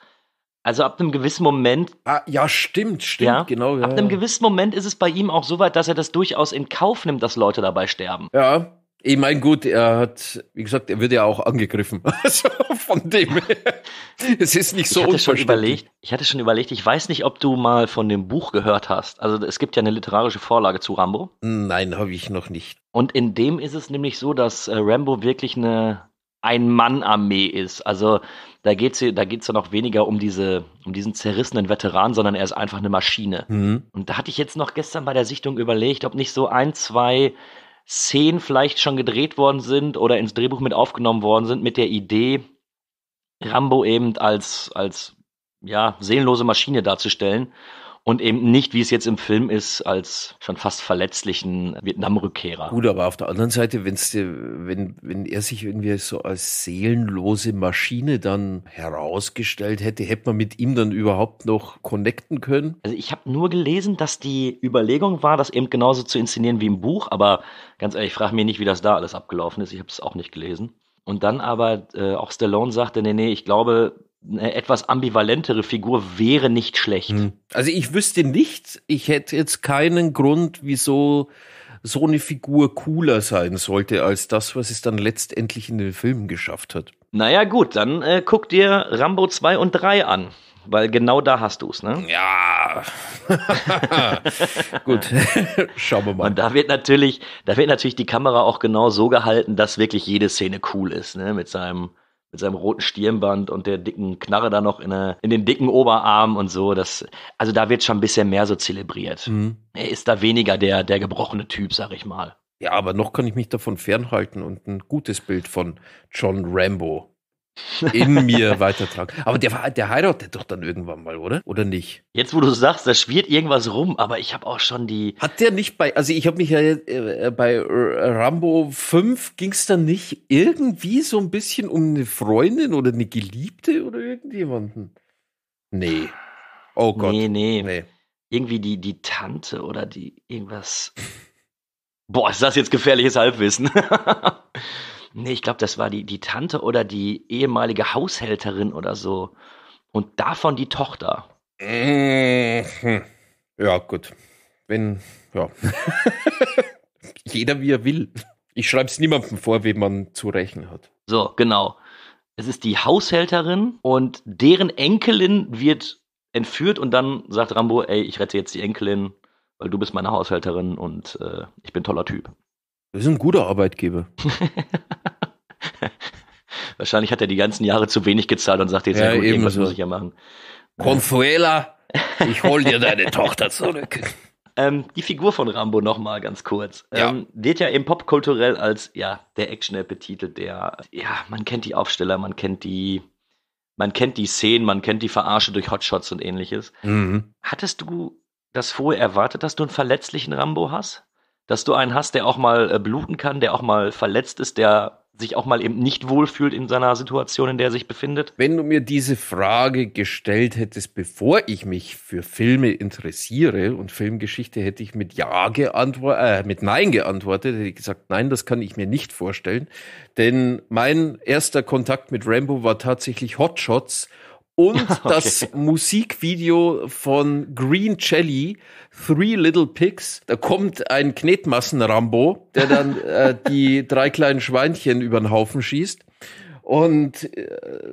Also ab einem gewissen Moment. Ah, ja, stimmt, stimmt, ja, genau. Ja. Ab einem gewissen Moment ist es bei ihm auch so weit, dass er das durchaus in Kauf nimmt, dass Leute dabei sterben. Ja. Ich meine, gut, er hat, wie gesagt, er wird ja auch angegriffen. Also von dem her. Es ist nicht so ich hatte schon überlegt, Ich hatte schon überlegt, ich weiß nicht, ob du mal von dem Buch gehört hast. Also es gibt ja eine literarische Vorlage zu Rambo. Nein, habe ich noch nicht. Und in dem ist es nämlich so, dass äh, Rambo wirklich eine Ein-Mann-Armee ist. Also da geht es da geht's ja noch weniger um, diese, um diesen zerrissenen Veteran, sondern er ist einfach eine Maschine. Mhm. Und da hatte ich jetzt noch gestern bei der Sichtung überlegt, ob nicht so ein, zwei Szenen vielleicht schon gedreht worden sind oder ins Drehbuch mit aufgenommen worden sind, mit der Idee, Rambo eben als, als ja, seelenlose Maschine darzustellen und eben nicht, wie es jetzt im Film ist, als schon fast verletzlichen Vietnam-Rückkehrer. Gut, aber auf der anderen Seite, wenn's, wenn, wenn er sich irgendwie so als seelenlose Maschine dann herausgestellt hätte, hätte man mit ihm dann überhaupt noch connecten können? Also ich habe nur gelesen, dass die Überlegung war, das eben genauso zu inszenieren wie im Buch, aber ganz ehrlich, ich frage mich nicht, wie das da alles abgelaufen ist. Ich habe es auch nicht gelesen. Und dann aber äh, auch Stallone sagte, nee, nee, ich glaube, eine etwas ambivalentere Figur wäre nicht schlecht. Hm. Also ich wüsste nicht, ich hätte jetzt keinen Grund, wieso so eine Figur cooler sein sollte als das, was es dann letztendlich in den Filmen geschafft hat. Naja gut, dann äh, guck dir Rambo 2 und 3 an. Weil genau da hast du es, ne? Ja. Gut, schauen wir mal. Und da wird natürlich, da wird natürlich die Kamera auch genau so gehalten, dass wirklich jede Szene cool ist, ne? Mit seinem mit seinem roten Stirnband und der dicken Knarre da noch in, eine, in den dicken Oberarm und so. Das, also da wird schon ein bisschen mehr so zelebriert. Mhm. Er ist da weniger der, der gebrochene Typ, sag ich mal. Ja, aber noch kann ich mich davon fernhalten und ein gutes Bild von John Rambo in mir weitertragen. Aber der, der heiratet doch dann irgendwann mal, oder? Oder nicht? Jetzt, wo du sagst, da schwirrt irgendwas rum, aber ich habe auch schon die. Hat der nicht bei, also ich habe mich ja äh, äh, bei Rambo 5 ging es dann nicht irgendwie so ein bisschen um eine Freundin oder eine Geliebte oder irgendjemanden? Nee. Oh Gott. Nee, nee. nee. Irgendwie die, die Tante oder die irgendwas. Boah, ist das jetzt gefährliches Halbwissen? Nee, ich glaube, das war die, die Tante oder die ehemalige Haushälterin oder so. Und davon die Tochter. Äh, ja, gut. Wenn, ja. Jeder wie er will. Ich schreibe es niemandem vor, wem man zu rächen hat. So, genau. Es ist die Haushälterin und deren Enkelin wird entführt und dann sagt Rambo, ey, ich rette jetzt die Enkelin, weil du bist meine Haushälterin und äh, ich bin toller Typ. Das ist ein guter Arbeitgeber. Wahrscheinlich hat er die ganzen Jahre zu wenig gezahlt und sagt jetzt, ja, ja gut, irgendwas so. muss ich ja machen. Consuela, ich hol dir deine Tochter zurück. Ähm, die Figur von Rambo nochmal ganz kurz. Ja. wird ähm, ja eben popkulturell als ja, der Action-Held betitelt, der, ja, man kennt die Aufsteller, man kennt die, man kennt die Szenen, man kennt die Verarsche durch Hotshots und ähnliches. Mhm. Hattest du das vorher erwartet, dass du einen verletzlichen Rambo hast? dass du einen hast, der auch mal äh, bluten kann, der auch mal verletzt ist, der sich auch mal eben nicht wohlfühlt in seiner Situation, in der er sich befindet? Wenn du mir diese Frage gestellt hättest, bevor ich mich für Filme interessiere und Filmgeschichte, hätte ich mit Ja geantwortet, äh, mit Nein geantwortet, hätte ich gesagt, nein, das kann ich mir nicht vorstellen. Denn mein erster Kontakt mit Rambo war tatsächlich Hotshots und okay. das Musikvideo von Green Jelly, Three Little Pigs. Da kommt ein Knetmassen-Rambo, der dann äh, die drei kleinen Schweinchen über den Haufen schießt. Und äh,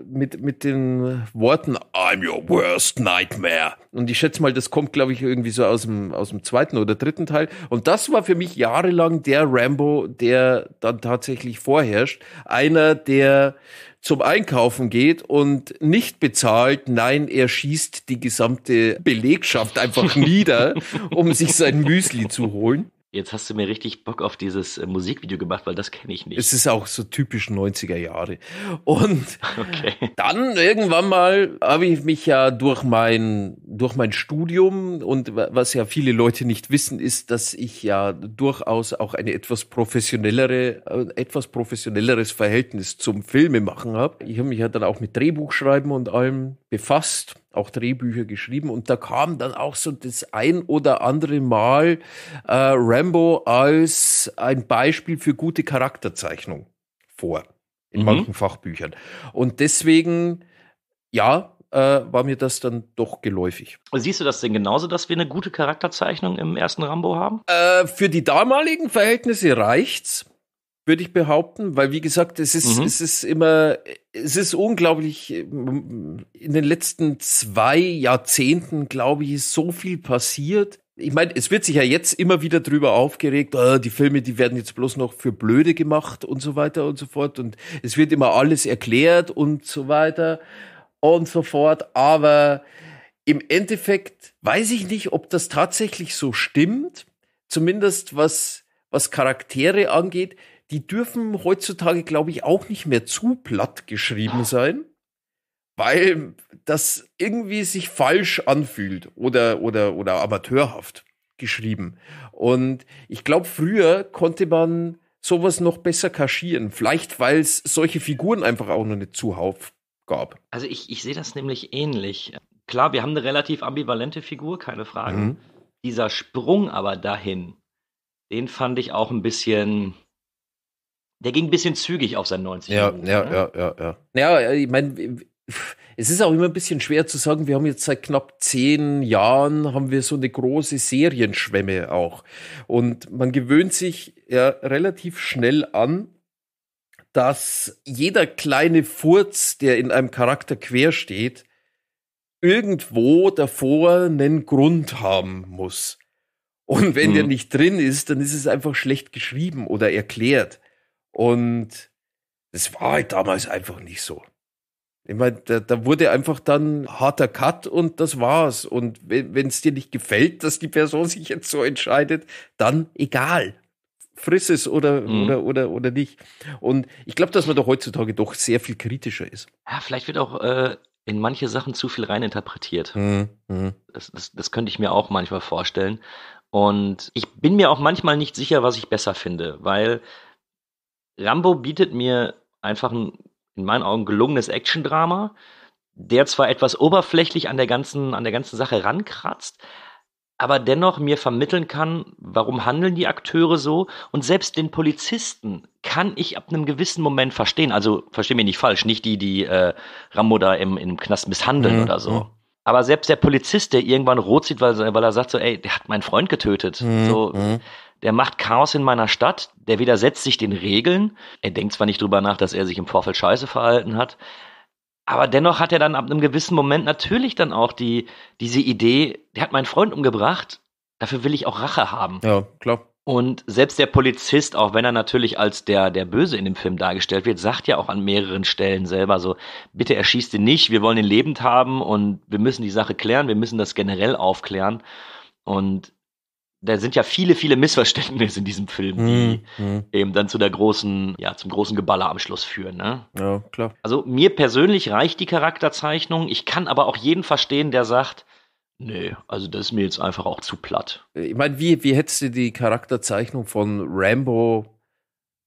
mit, mit den Worten, I'm your worst nightmare. Und ich schätze mal, das kommt, glaube ich, irgendwie so aus dem, aus dem zweiten oder dritten Teil. Und das war für mich jahrelang der Rambo, der dann tatsächlich vorherrscht. Einer, der zum Einkaufen geht und nicht bezahlt. Nein, er schießt die gesamte Belegschaft einfach nieder, um sich sein Müsli zu holen. Jetzt hast du mir richtig Bock auf dieses äh, Musikvideo gemacht, weil das kenne ich nicht. Es ist auch so typisch 90er Jahre. Und okay. dann irgendwann mal habe ich mich ja durch mein, durch mein Studium und was ja viele Leute nicht wissen, ist, dass ich ja durchaus auch eine etwas professionellere, ein äh, etwas professionelleres Verhältnis zum Filmemachen habe. Ich habe mich ja dann auch mit Drehbuchschreiben und allem befasst auch Drehbücher geschrieben und da kam dann auch so das ein oder andere Mal äh, Rambo als ein Beispiel für gute Charakterzeichnung vor in mhm. manchen Fachbüchern. Und deswegen, ja, äh, war mir das dann doch geläufig. Siehst du das denn genauso, dass wir eine gute Charakterzeichnung im ersten Rambo haben? Äh, für die damaligen Verhältnisse reicht's würde ich behaupten, weil wie gesagt, es ist, mhm. es ist immer, es ist unglaublich, in den letzten zwei Jahrzehnten, glaube ich, ist so viel passiert. Ich meine, es wird sich ja jetzt immer wieder drüber aufgeregt, oh, die Filme, die werden jetzt bloß noch für blöde gemacht und so weiter und so fort. Und es wird immer alles erklärt und so weiter und so fort. Aber im Endeffekt weiß ich nicht, ob das tatsächlich so stimmt. Zumindest was was Charaktere angeht, die dürfen heutzutage, glaube ich, auch nicht mehr zu platt geschrieben sein, weil das irgendwie sich falsch anfühlt oder, oder, oder amateurhaft geschrieben. Und ich glaube, früher konnte man sowas noch besser kaschieren. Vielleicht, weil es solche Figuren einfach auch noch nicht zuhauf gab. Also ich, ich sehe das nämlich ähnlich. Klar, wir haben eine relativ ambivalente Figur, keine Frage. Mhm. Dieser Sprung aber dahin, den fand ich auch ein bisschen, der ging ein bisschen zügig auf seinen 90 ja, Minuten. Ja, ne? ja, ja, ja. Ja, ich meine, es ist auch immer ein bisschen schwer zu sagen, wir haben jetzt seit knapp zehn Jahren haben wir so eine große Serienschwemme auch. Und man gewöhnt sich ja relativ schnell an, dass jeder kleine Furz, der in einem Charakter quer steht, irgendwo davor einen Grund haben muss. Und wenn mhm. der nicht drin ist, dann ist es einfach schlecht geschrieben oder erklärt. Und das war halt damals einfach nicht so. Ich meine, da, da wurde einfach dann harter Cut und das war's. Und wenn es dir nicht gefällt, dass die Person sich jetzt so entscheidet, dann egal. Friss es oder, mhm. oder, oder, oder nicht. Und ich glaube, dass man da heutzutage doch sehr viel kritischer ist. Ja, vielleicht wird auch äh, in manche Sachen zu viel reininterpretiert. Mhm, mhm. Das, das, das könnte ich mir auch manchmal vorstellen. Und ich bin mir auch manchmal nicht sicher, was ich besser finde, weil Rambo bietet mir einfach ein, in meinen Augen, gelungenes Action-Drama, der zwar etwas oberflächlich an der ganzen, an der ganzen Sache rankratzt, aber dennoch mir vermitteln kann, warum handeln die Akteure so und selbst den Polizisten kann ich ab einem gewissen Moment verstehen. Also verstehe mich nicht falsch, nicht die, die äh, Rambo da im, im Knast misshandeln mhm. oder so. Mhm. Aber selbst der Polizist, der irgendwann rot sieht, weil, weil er sagt so, ey, der hat meinen Freund getötet. Mhm. So, mhm. der macht Chaos in meiner Stadt, der widersetzt sich den Regeln. Er denkt zwar nicht drüber nach, dass er sich im Vorfeld scheiße verhalten hat, aber dennoch hat er dann ab einem gewissen Moment natürlich dann auch die, diese Idee, der hat meinen Freund umgebracht, dafür will ich auch Rache haben. Ja, klar. Und selbst der Polizist, auch wenn er natürlich als der, der Böse in dem Film dargestellt wird, sagt ja auch an mehreren Stellen selber so, bitte erschießt ihn nicht, wir wollen ihn lebend haben und wir müssen die Sache klären, wir müssen das generell aufklären. Und da sind ja viele, viele Missverständnisse in diesem Film, die mhm. mhm. eben dann zu der großen, ja, zum großen Geballer am Schluss führen. Ne? Ja, klar. Also mir persönlich reicht die Charakterzeichnung. Ich kann aber auch jeden verstehen, der sagt, Nee, also das ist mir jetzt einfach auch zu platt. Ich meine, wie, wie hättest du die Charakterzeichnung von Rambo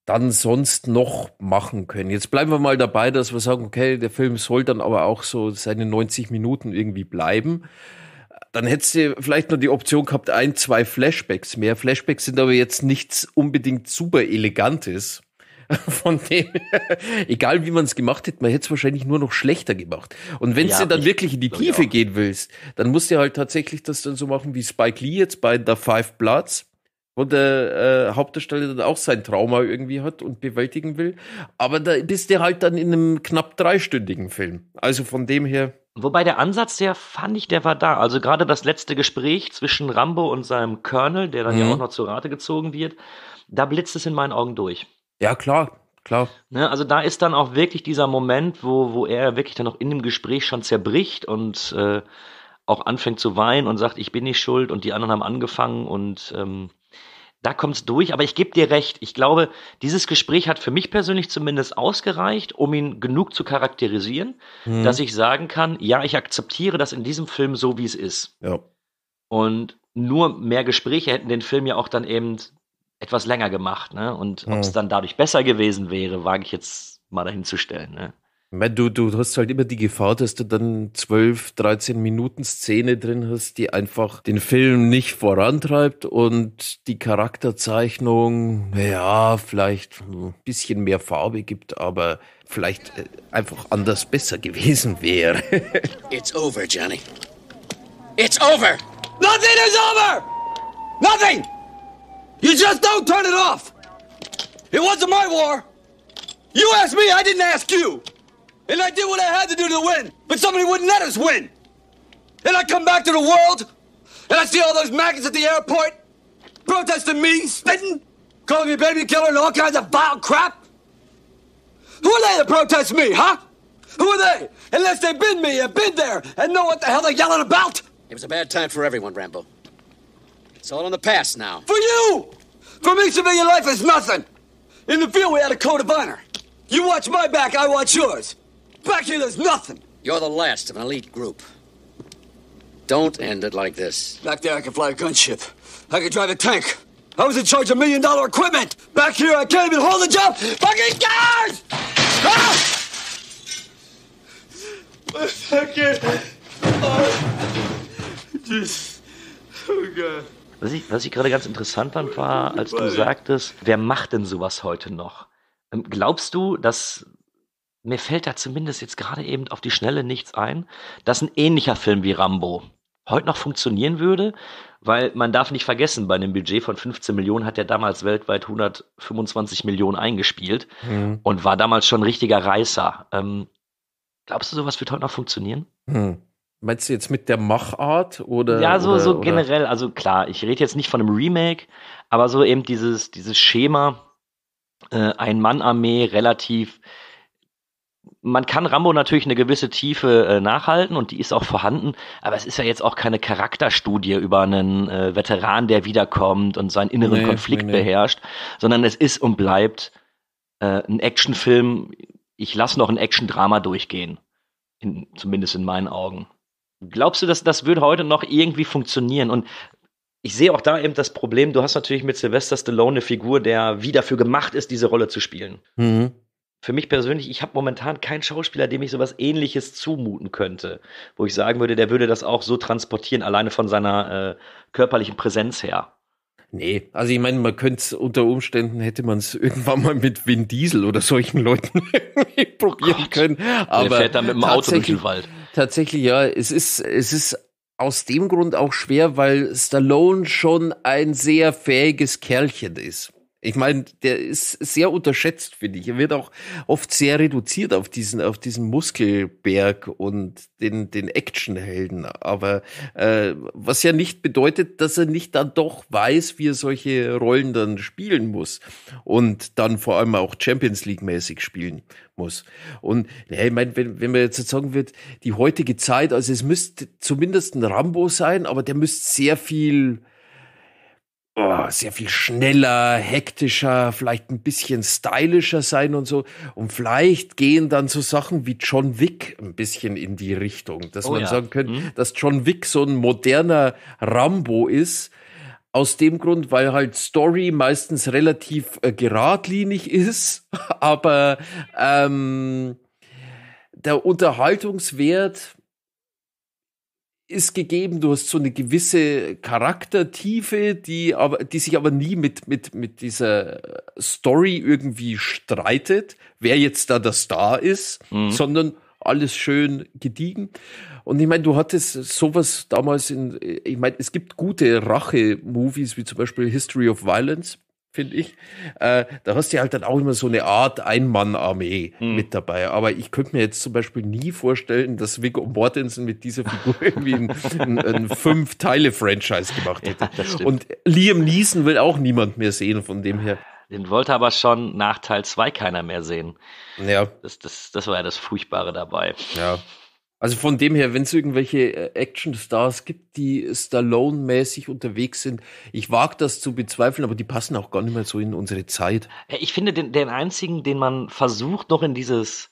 dann sonst noch machen können? Jetzt bleiben wir mal dabei, dass wir sagen, okay, der Film soll dann aber auch so seine 90 Minuten irgendwie bleiben. Dann hättest du vielleicht noch die Option gehabt, ein, zwei Flashbacks mehr. Flashbacks sind aber jetzt nichts unbedingt super elegantes. Von dem, egal wie man es gemacht hätte, man hätte es wahrscheinlich nur noch schlechter gemacht. Und wenn es ja, dir dann wirklich in die Tiefe gehen willst, dann musst du halt tatsächlich das dann so machen wie Spike Lee jetzt bei The Five Bloods, wo der äh, Hauptdarsteller dann auch sein Trauma irgendwie hat und bewältigen will. Aber da bist du halt dann in einem knapp dreistündigen Film. Also von dem her. Wobei der Ansatz, der fand ich, der war da. Also gerade das letzte Gespräch zwischen Rambo und seinem Colonel, der dann mhm. ja auch noch zur Rate gezogen wird, da blitzt es in meinen Augen durch. Ja, klar, klar. Ne, also da ist dann auch wirklich dieser Moment, wo, wo er wirklich dann auch in dem Gespräch schon zerbricht und äh, auch anfängt zu weinen und sagt, ich bin nicht schuld und die anderen haben angefangen und ähm, da kommt es durch. Aber ich gebe dir recht, ich glaube, dieses Gespräch hat für mich persönlich zumindest ausgereicht, um ihn genug zu charakterisieren, hm. dass ich sagen kann, ja, ich akzeptiere das in diesem Film so, wie es ist. Ja. Und nur mehr Gespräche hätten den Film ja auch dann eben etwas länger gemacht. Ne? Und ob es hm. dann dadurch besser gewesen wäre, wage ich jetzt mal dahinzustellen. Ne? Meine, du, du hast halt immer die Gefahr, dass du dann 12, 13 Minuten Szene drin hast, die einfach den Film nicht vorantreibt und die Charakterzeichnung, ja, vielleicht ein bisschen mehr Farbe gibt, aber vielleicht äh, einfach anders besser gewesen wäre. It's over, Johnny. It's over! Nothing is over! Nothing! You just don't turn it off. It wasn't my war. You asked me, I didn't ask you. And I did what I had to do to win, but somebody wouldn't let us win. And I come back to the world, and I see all those maggots at the airport protesting me, spitting, calling me baby killer, and all kinds of vile crap. Who are they to protest me, huh? Who are they? Unless they've been me and been there and know what the hell they're yelling about. It was a bad time for everyone, Rambo. It's all in the past now. For you! For me, civilian life is nothing. In the field, we had a code of honor. You watch my back, I watch yours. Back here, there's nothing. You're the last of an elite group. Don't end it like this. Back there, I could fly a gunship. I could drive a tank. I was in charge of million dollar equipment. Back here, I can't even hold a job. Fucking guards! Ah! fucking. Oh, ah! just. Oh, God. Was ich, was ich gerade ganz interessant fand, war, als du sagtest, wer macht denn sowas heute noch? Ähm, glaubst du, dass mir fällt da zumindest jetzt gerade eben auf die Schnelle nichts ein, dass ein ähnlicher Film wie Rambo heute noch funktionieren würde, weil man darf nicht vergessen, bei einem Budget von 15 Millionen hat er damals weltweit 125 Millionen eingespielt mhm. und war damals schon ein richtiger Reißer. Ähm, glaubst du, sowas wird heute noch funktionieren? Mhm. Meinst du jetzt mit der Machart oder? Ja, so, oder, so generell. Also klar, ich rede jetzt nicht von einem Remake, aber so eben dieses, dieses Schema, äh, ein Mann-Armee relativ. Man kann Rambo natürlich eine gewisse Tiefe äh, nachhalten und die ist auch vorhanden, aber es ist ja jetzt auch keine Charakterstudie über einen äh, Veteran, der wiederkommt und seinen inneren nee, Konflikt nee, nee. beherrscht, sondern es ist und bleibt äh, ein Actionfilm. Ich lasse noch ein Action-Drama durchgehen. In, zumindest in meinen Augen. Glaubst du, dass das würde heute noch irgendwie funktionieren? Und ich sehe auch da eben das Problem, du hast natürlich mit Sylvester Stallone eine Figur, der wie dafür gemacht ist, diese Rolle zu spielen. Mhm. Für mich persönlich, ich habe momentan keinen Schauspieler, dem ich sowas ähnliches zumuten könnte, wo ich sagen würde, der würde das auch so transportieren, alleine von seiner äh, körperlichen Präsenz her. Nee, also ich meine, man könnte es unter Umständen hätte man es irgendwann mal mit Vin Diesel oder solchen Leuten probieren oh können. Aber der fährt dann mit dem Auto durch den Wald. Tatsächlich, ja. Es ist, es ist aus dem Grund auch schwer, weil Stallone schon ein sehr fähiges Kerlchen ist. Ich meine, der ist sehr unterschätzt, finde ich. Er wird auch oft sehr reduziert auf diesen, auf diesen Muskelberg und den, den Actionhelden. Aber äh, was ja nicht bedeutet, dass er nicht dann doch weiß, wie er solche Rollen dann spielen muss und dann vor allem auch Champions League-mäßig spielen muss. Und ja, ich meine, wenn, wenn man jetzt sagen wird, die heutige Zeit, also es müsste zumindest ein Rambo sein, aber der müsste sehr viel oh, sehr viel schneller, hektischer, vielleicht ein bisschen stylischer sein und so. Und vielleicht gehen dann so Sachen wie John Wick ein bisschen in die Richtung, dass oh, man ja. sagen könnte, hm? dass John Wick so ein moderner Rambo ist. Aus dem Grund, weil halt Story meistens relativ äh, geradlinig ist, aber ähm, der Unterhaltungswert ist gegeben, du hast so eine gewisse Charaktertiefe, die aber, die sich aber nie mit, mit, mit dieser Story irgendwie streitet, wer jetzt da der Star ist, mhm. sondern alles schön gediegen. Und ich meine, du hattest sowas damals in, ich meine, es gibt gute Rache-Movies, wie zum Beispiel History of Violence finde ich. Äh, da hast du halt dann auch immer so eine Art Ein-Mann-Armee mhm. mit dabei. Aber ich könnte mir jetzt zum Beispiel nie vorstellen, dass Viggo Mortensen mit dieser Figur irgendwie ein, ein, ein Fünf-Teile-Franchise gemacht hätte. Ja, Und Liam Neeson will auch niemand mehr sehen, von dem her. Den wollte aber schon nach Teil 2 keiner mehr sehen. Ja. Das, das, das war ja das Furchtbare dabei. Ja. Also von dem her, wenn es irgendwelche äh, Action-Stars gibt, die Stallone-mäßig unterwegs sind, ich wage das zu bezweifeln, aber die passen auch gar nicht mehr so in unsere Zeit. Ich finde den, den einzigen, den man versucht, noch in dieses,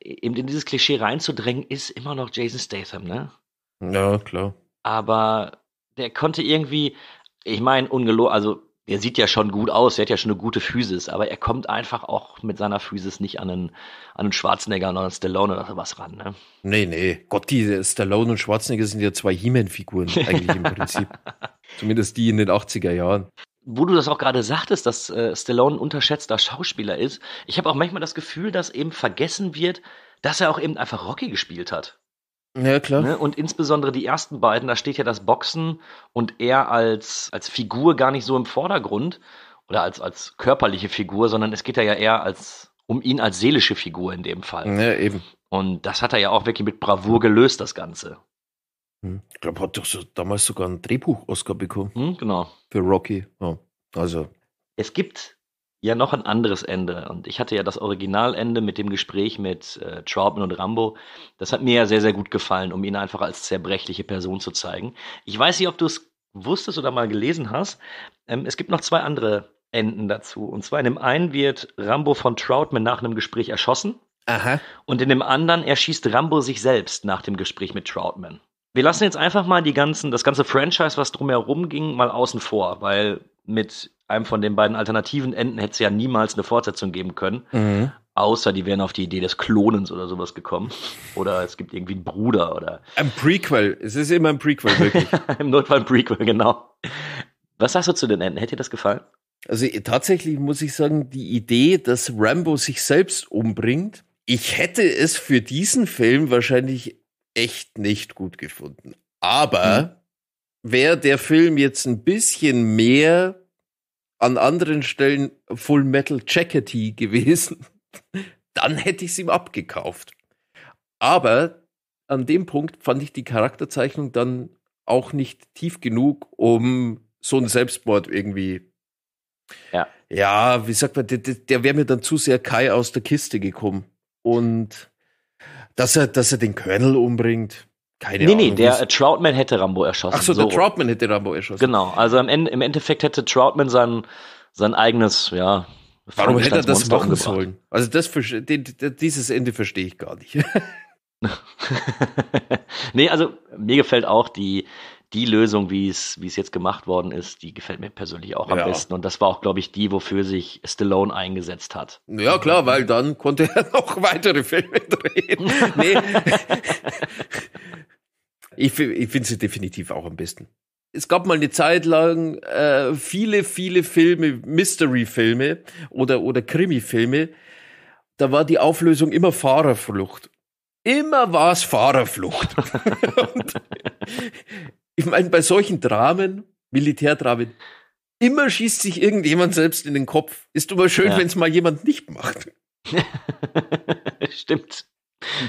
eben äh, in dieses Klischee reinzudrängen, ist immer noch Jason Statham, ne? Ja, klar. Aber der konnte irgendwie, ich meine, ungelogen, also er sieht ja schon gut aus, er hat ja schon eine gute Physis, aber er kommt einfach auch mit seiner Physis nicht an einen, an einen Schwarzenegger oder einen Stallone oder sowas ran. Ne? Nee, nee. Gott, die Stallone und Schwarzenegger sind ja zwei He-Man-Figuren eigentlich im Prinzip. Zumindest die in den 80er Jahren wo du das auch gerade sagtest, dass äh, Stallone ein unterschätzter Schauspieler ist, ich habe auch manchmal das Gefühl, dass eben vergessen wird, dass er auch eben einfach Rocky gespielt hat. Ja, klar. Ne? Und insbesondere die ersten beiden, da steht ja das Boxen und er als, als Figur gar nicht so im Vordergrund oder als, als körperliche Figur, sondern es geht ja eher als, um ihn als seelische Figur in dem Fall. Ja, eben. Und das hat er ja auch wirklich mit Bravour gelöst, das Ganze. Hm. Ich glaube, hat doch so damals sogar einen Drehbuch-Oscar bekommen. Hm, genau. Für Rocky. Ja, also. Es gibt ja noch ein anderes Ende. Und ich hatte ja das Originalende mit dem Gespräch mit äh, Troutman und Rambo. Das hat mir ja sehr, sehr gut gefallen, um ihn einfach als zerbrechliche Person zu zeigen. Ich weiß nicht, ob du es wusstest oder mal gelesen hast. Ähm, es gibt noch zwei andere Enden dazu. Und zwar in dem einen wird Rambo von Troutman nach einem Gespräch erschossen. Aha. Und in dem anderen erschießt Rambo sich selbst nach dem Gespräch mit Troutman. Wir lassen jetzt einfach mal die ganzen, das ganze Franchise, was drumherum ging, mal außen vor, weil mit einem von den beiden alternativen Enden hätte es ja niemals eine Fortsetzung geben können. Mhm. Außer die wären auf die Idee des Klonens oder sowas gekommen. Oder es gibt irgendwie einen Bruder oder. Ein Prequel. Es ist immer ein Prequel, wirklich. Im Notfall ein Prequel, genau. Was sagst du zu den Enden? Hätte dir das gefallen? Also tatsächlich muss ich sagen, die Idee, dass Rambo sich selbst umbringt, ich hätte es für diesen Film wahrscheinlich echt nicht gut gefunden. Aber hm wäre der Film jetzt ein bisschen mehr an anderen Stellen Full Metal Jackety gewesen, dann hätte ich es ihm abgekauft. Aber an dem Punkt fand ich die Charakterzeichnung dann auch nicht tief genug, um so einen Selbstmord irgendwie. Ja. Ja, wie sagt man, der, der wäre mir dann zu sehr Kai aus der Kiste gekommen. Und dass er, dass er den Colonel umbringt, keine nee, Ahnung. Nee, der äh, Troutman hätte Rambo erschossen. Ach so, so. der Troutman hätte Rambo erschossen. Genau, also im, Ende, im Endeffekt hätte Troutman sein, sein eigenes, ja. Warum hätte er das machen umgebracht. sollen? Also das, dieses Ende verstehe ich gar nicht. nee, also mir gefällt auch die, die Lösung, wie es, wie es jetzt gemacht worden ist, die gefällt mir persönlich auch am ja. besten. Und das war auch, glaube ich, die, wofür sich Stallone eingesetzt hat. Ja, klar, weil dann konnte er noch weitere Filme drehen. nee. ich ich finde sie definitiv auch am besten. Es gab mal eine Zeit lang äh, viele, viele Filme, Mystery-Filme oder, oder Krimi-Filme. Da war die Auflösung immer Fahrerflucht immer war es Fahrerflucht. ich meine, bei solchen Dramen, Militärdramen, immer schießt sich irgendjemand selbst in den Kopf. Ist immer schön, ja. wenn es mal jemand nicht macht. Stimmt.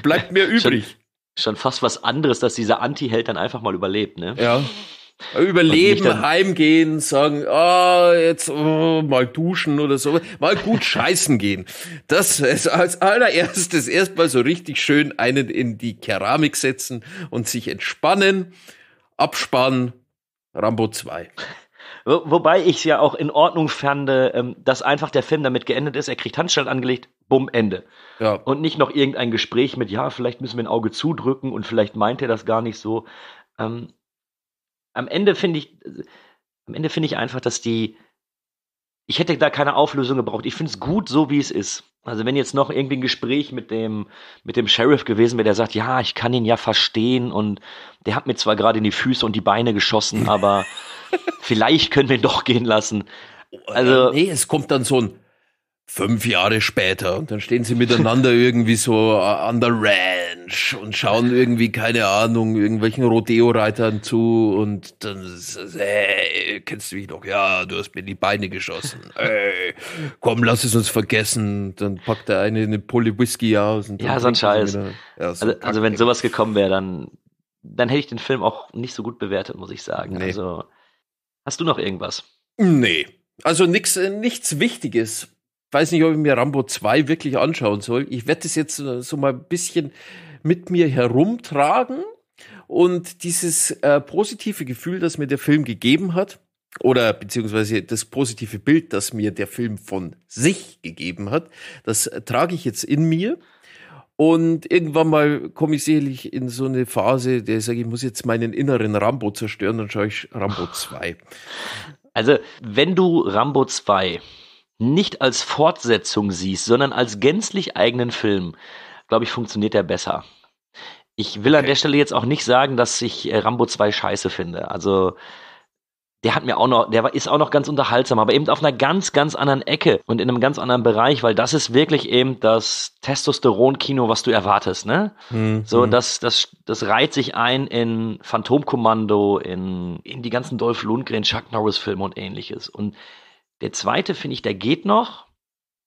Bleibt mir übrig. Schon, schon, fast was anderes, dass dieser Anti-Held dann einfach mal überlebt, ne? Ja. Überleben, heimgehen, sagen, ah, oh, jetzt oh, mal duschen oder so, mal gut scheißen gehen. Das ist als allererstes erstmal so richtig schön einen in die Keramik setzen und sich entspannen Abspann Rambo 2. Wobei ich es ja auch in Ordnung fände, ähm, dass einfach der Film damit geendet ist, er kriegt Handstand angelegt, bumm, Ende. Ja. Und nicht noch irgendein Gespräch mit, ja, vielleicht müssen wir ein Auge zudrücken und vielleicht meint er das gar nicht so. Ähm, am Ende finde ich, äh, am Ende finde ich einfach, dass die, ich hätte da keine Auflösung gebraucht. Ich finde es gut, so wie es ist. Also wenn jetzt noch irgendwie ein Gespräch mit dem, mit dem Sheriff gewesen wäre, der sagt, ja, ich kann ihn ja verstehen und der hat mir zwar gerade in die Füße und die Beine geschossen, aber vielleicht können wir ihn doch gehen lassen. Also. Äh, nee, es kommt dann so ein fünf Jahre später und dann stehen sie miteinander irgendwie so an äh, der rail und schauen irgendwie, keine Ahnung, irgendwelchen Rodeo-Reitern zu und dann hey, kennst du mich doch, Ja, du hast mir die Beine geschossen. Hey, komm, lass es uns vergessen. Dann packt der eine eine Pulle Whisky aus. Und ja, so ein Scheiß. Wieder, ja, so also, also, wenn sowas gekommen wäre, dann, dann hätte ich den Film auch nicht so gut bewertet, muss ich sagen. Nee. Also, hast du noch irgendwas? Nee. Also nix, äh, nichts Wichtiges weiß nicht, ob ich mir Rambo 2 wirklich anschauen soll. Ich werde das jetzt äh, so mal ein bisschen mit mir herumtragen und dieses äh, positive Gefühl, das mir der Film gegeben hat, oder beziehungsweise das positive Bild, das mir der Film von sich gegeben hat, das äh, trage ich jetzt in mir. Und irgendwann mal komme ich sicherlich in so eine Phase, der ich sage, ich muss jetzt meinen inneren Rambo zerstören, dann schaue ich Rambo 2. Also, wenn du Rambo 2 nicht als Fortsetzung siehst, sondern als gänzlich eigenen Film, glaube ich, funktioniert der besser. Ich will okay. an der Stelle jetzt auch nicht sagen, dass ich äh, Rambo 2 scheiße finde. Also der hat mir auch noch, der ist auch noch ganz unterhaltsam, aber eben auf einer ganz, ganz anderen Ecke und in einem ganz anderen Bereich, weil das ist wirklich eben das Testosteron-Kino, was du erwartest, ne? Mhm. So, mhm. das, das, das reiht sich ein in Phantomkommando, in, in die ganzen Dolph Lundgren, Chuck Norris-Filme und ähnliches. Und der zweite, finde ich, der geht noch.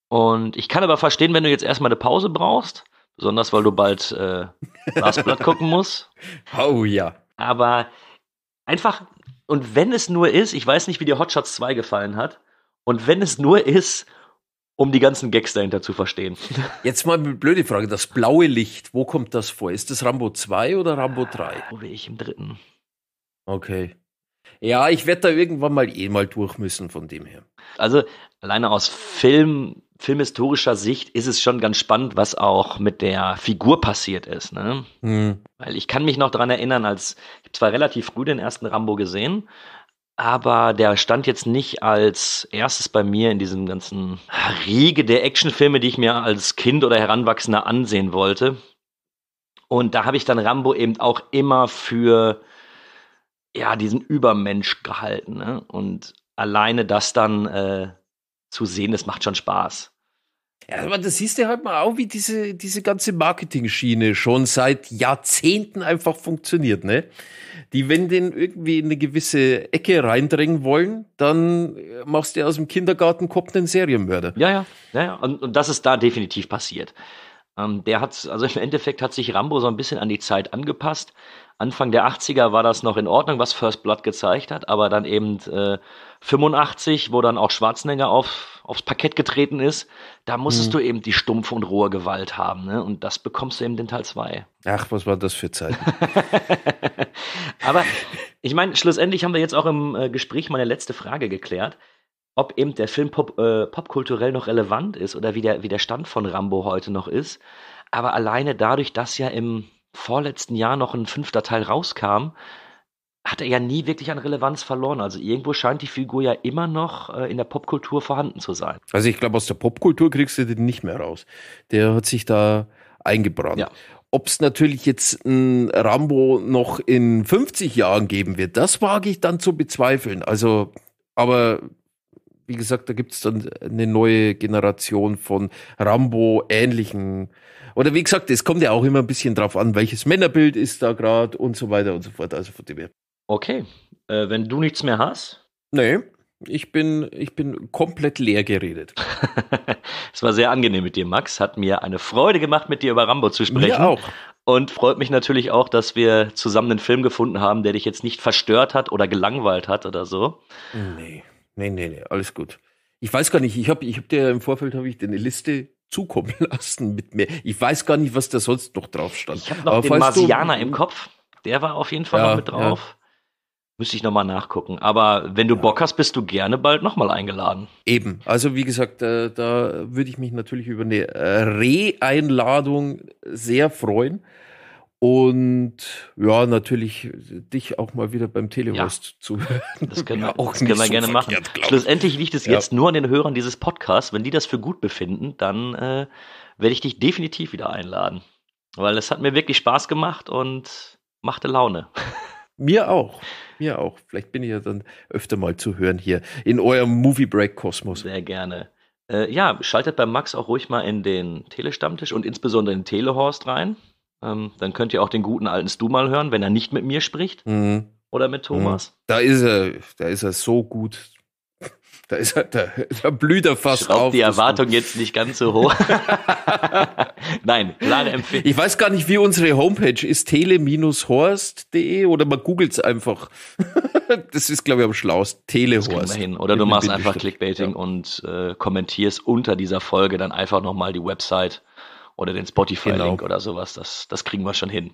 Und ich kann aber verstehen, wenn du jetzt erstmal eine Pause brauchst. Besonders, weil du bald äh, Last Blood gucken musst. Oh ja. Aber einfach, und wenn es nur ist, ich weiß nicht, wie dir Hotshots 2 gefallen hat, und wenn es nur ist, um die ganzen Gags dahinter zu verstehen. Jetzt mal eine blöde Frage, das blaue Licht, wo kommt das vor? Ist das Rambo 2 oder Rambo 3? Ah, oder ich im dritten. Okay. Ja, ich werde da irgendwann mal eh mal durch müssen von dem her. Also alleine aus Film filmhistorischer Sicht ist es schon ganz spannend, was auch mit der Figur passiert ist. Ne? Mhm. Weil ich kann mich noch daran erinnern, als ich habe zwar relativ früh den ersten Rambo gesehen, aber der stand jetzt nicht als erstes bei mir in diesem ganzen Riege der Actionfilme, die ich mir als Kind oder Heranwachsender ansehen wollte. Und da habe ich dann Rambo eben auch immer für ja diesen Übermensch gehalten. Ne? Und alleine das dann äh, zu sehen, das macht schon Spaß. Ja, aber das siehst du halt mal auch, wie diese, diese ganze Marketing-Schiene schon seit Jahrzehnten einfach funktioniert, ne? Die, wenn den irgendwie in eine gewisse Ecke reindrängen wollen, dann äh, machst du aus dem Kindergarten Kopf einen Serienmörder. Ja, ja, ja, ja. Und, und das ist da definitiv passiert. Ähm, der hat, also im Endeffekt hat sich Rambo so ein bisschen an die Zeit angepasst, Anfang der 80er war das noch in Ordnung, was First Blood gezeigt hat, aber dann eben äh, 85, wo dann auch Schwarzenegger auf, aufs Parkett getreten ist, da musstest mhm. du eben die stumpfe und rohe Gewalt haben. Ne? Und das bekommst du eben den Teil 2. Ach, was war das für Zeit? aber ich meine, schlussendlich haben wir jetzt auch im äh, Gespräch meine letzte Frage geklärt ob eben der Film pop, äh, popkulturell noch relevant ist oder wie der, wie der Stand von Rambo heute noch ist. Aber alleine dadurch, dass ja im vorletzten Jahr noch ein fünfter Teil rauskam, hat er ja nie wirklich an Relevanz verloren. Also irgendwo scheint die Figur ja immer noch äh, in der Popkultur vorhanden zu sein. Also ich glaube, aus der Popkultur kriegst du den nicht mehr raus. Der hat sich da eingebrannt. Ja. Ob es natürlich jetzt ein Rambo noch in 50 Jahren geben wird, das wage ich dann zu bezweifeln. Also, aber wie gesagt, da gibt es dann eine neue Generation von Rambo-ähnlichen. Oder wie gesagt, es kommt ja auch immer ein bisschen drauf an, welches Männerbild ist da gerade und so weiter und so fort. Also von dem her. Okay. Äh, wenn du nichts mehr hast? Nee. Ich bin, ich bin komplett leer geredet. es war sehr angenehm mit dir, Max. Hat mir eine Freude gemacht, mit dir über Rambo zu sprechen. Mir auch. Und freut mich natürlich auch, dass wir zusammen einen Film gefunden haben, der dich jetzt nicht verstört hat oder gelangweilt hat oder so. Nee. Nee, nee, nee, alles gut. Ich weiß gar nicht, ich habe ich hab dir im Vorfeld habe ich dir eine Liste zukommen lassen mit mir. Ich weiß gar nicht, was da sonst noch drauf stand. Ich habe noch Aber den Marsianer im Kopf. Der war auf jeden Fall ja, noch mit drauf. Ja. Müsste ich nochmal nachgucken. Aber wenn du ja. Bock hast, bist du gerne bald nochmal eingeladen. Eben. Also wie gesagt, da, äh, da würde ich mich natürlich über eine Re-Einladung sehr freuen. Und ja, natürlich dich auch mal wieder beim Telehorst ja. zu hören. Das können wir, auch können wir so gerne machen. Schlussendlich liegt es ja. jetzt nur an den Hörern dieses Podcasts. Wenn die das für gut befinden, dann äh, werde ich dich definitiv wieder einladen. Weil es hat mir wirklich Spaß gemacht und machte Laune. Mir auch. Mir auch. Vielleicht bin ich ja dann öfter mal zu hören hier in eurem Movie Break Kosmos. Sehr gerne. Äh, ja, schaltet bei Max auch ruhig mal in den Telestammtisch und insbesondere in den Telehorst rein. Ähm, dann könnt ihr auch den guten alten Stu mal hören, wenn er nicht mit mir spricht mhm. oder mit mhm. Thomas. Da ist er, da ist er so gut. Da, ist er, da, da blüht er fast Schraubt auf. die Erwartung jetzt nicht ganz so hoch. Nein, klare Empfehlung. Ich weiß gar nicht, wie unsere Homepage ist. tele-horst.de oder man googelt es einfach. das ist, glaube ich, am schlauesten. Telehorst. Hin. Oder du machst einfach Clickbaiting ja. und äh, kommentierst unter dieser Folge dann einfach nochmal die Website oder den Spotify-Link genau. oder sowas. Das, das kriegen wir schon hin.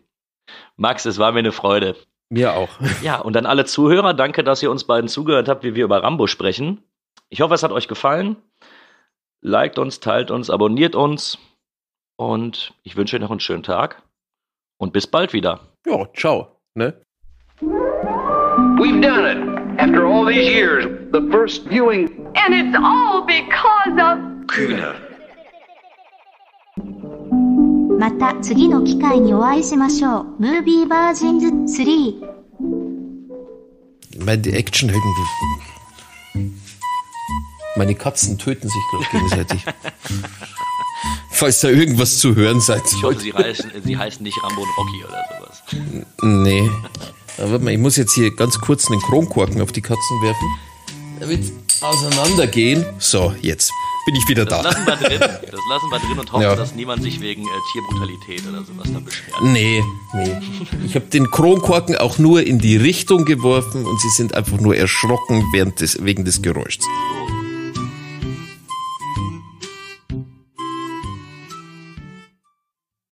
Max, es war mir eine Freude. Mir auch. Ja, und an alle Zuhörer, danke, dass ihr uns beiden zugehört habt, wie wir über Rambo sprechen. Ich hoffe, es hat euch gefallen. Liked uns, teilt uns, abonniert uns. Und ich wünsche euch noch einen schönen Tag und bis bald wieder. Ja, ciao. Ne? We've done it. After all these years, the first viewing. And it's all because of Kühner. また次の機会にお会いしましょう。ムービーバージンズ3。Meine Actionhelden. Meine Katzen töten sich gerade gegenseitig. Falls da irgendwas zu hören seid. Ich hoffe, sie heißen, sie heißen nicht Rambo und Rocky oder sowas. Nee. Aber ich muss jetzt hier ganz kurz einen Kronkorken auf die Katzen werfen damit auseinandergehen. So, jetzt bin ich wieder das da. Lassen wir drin. Das lassen wir drin und hoffen, ja. dass niemand sich wegen äh, Tierbrutalität oder sowas da beschwert. Nee, nee. Ich habe den Kronkorken auch nur in die Richtung geworfen und sie sind einfach nur erschrocken während des, wegen des Geräuschs. Oh.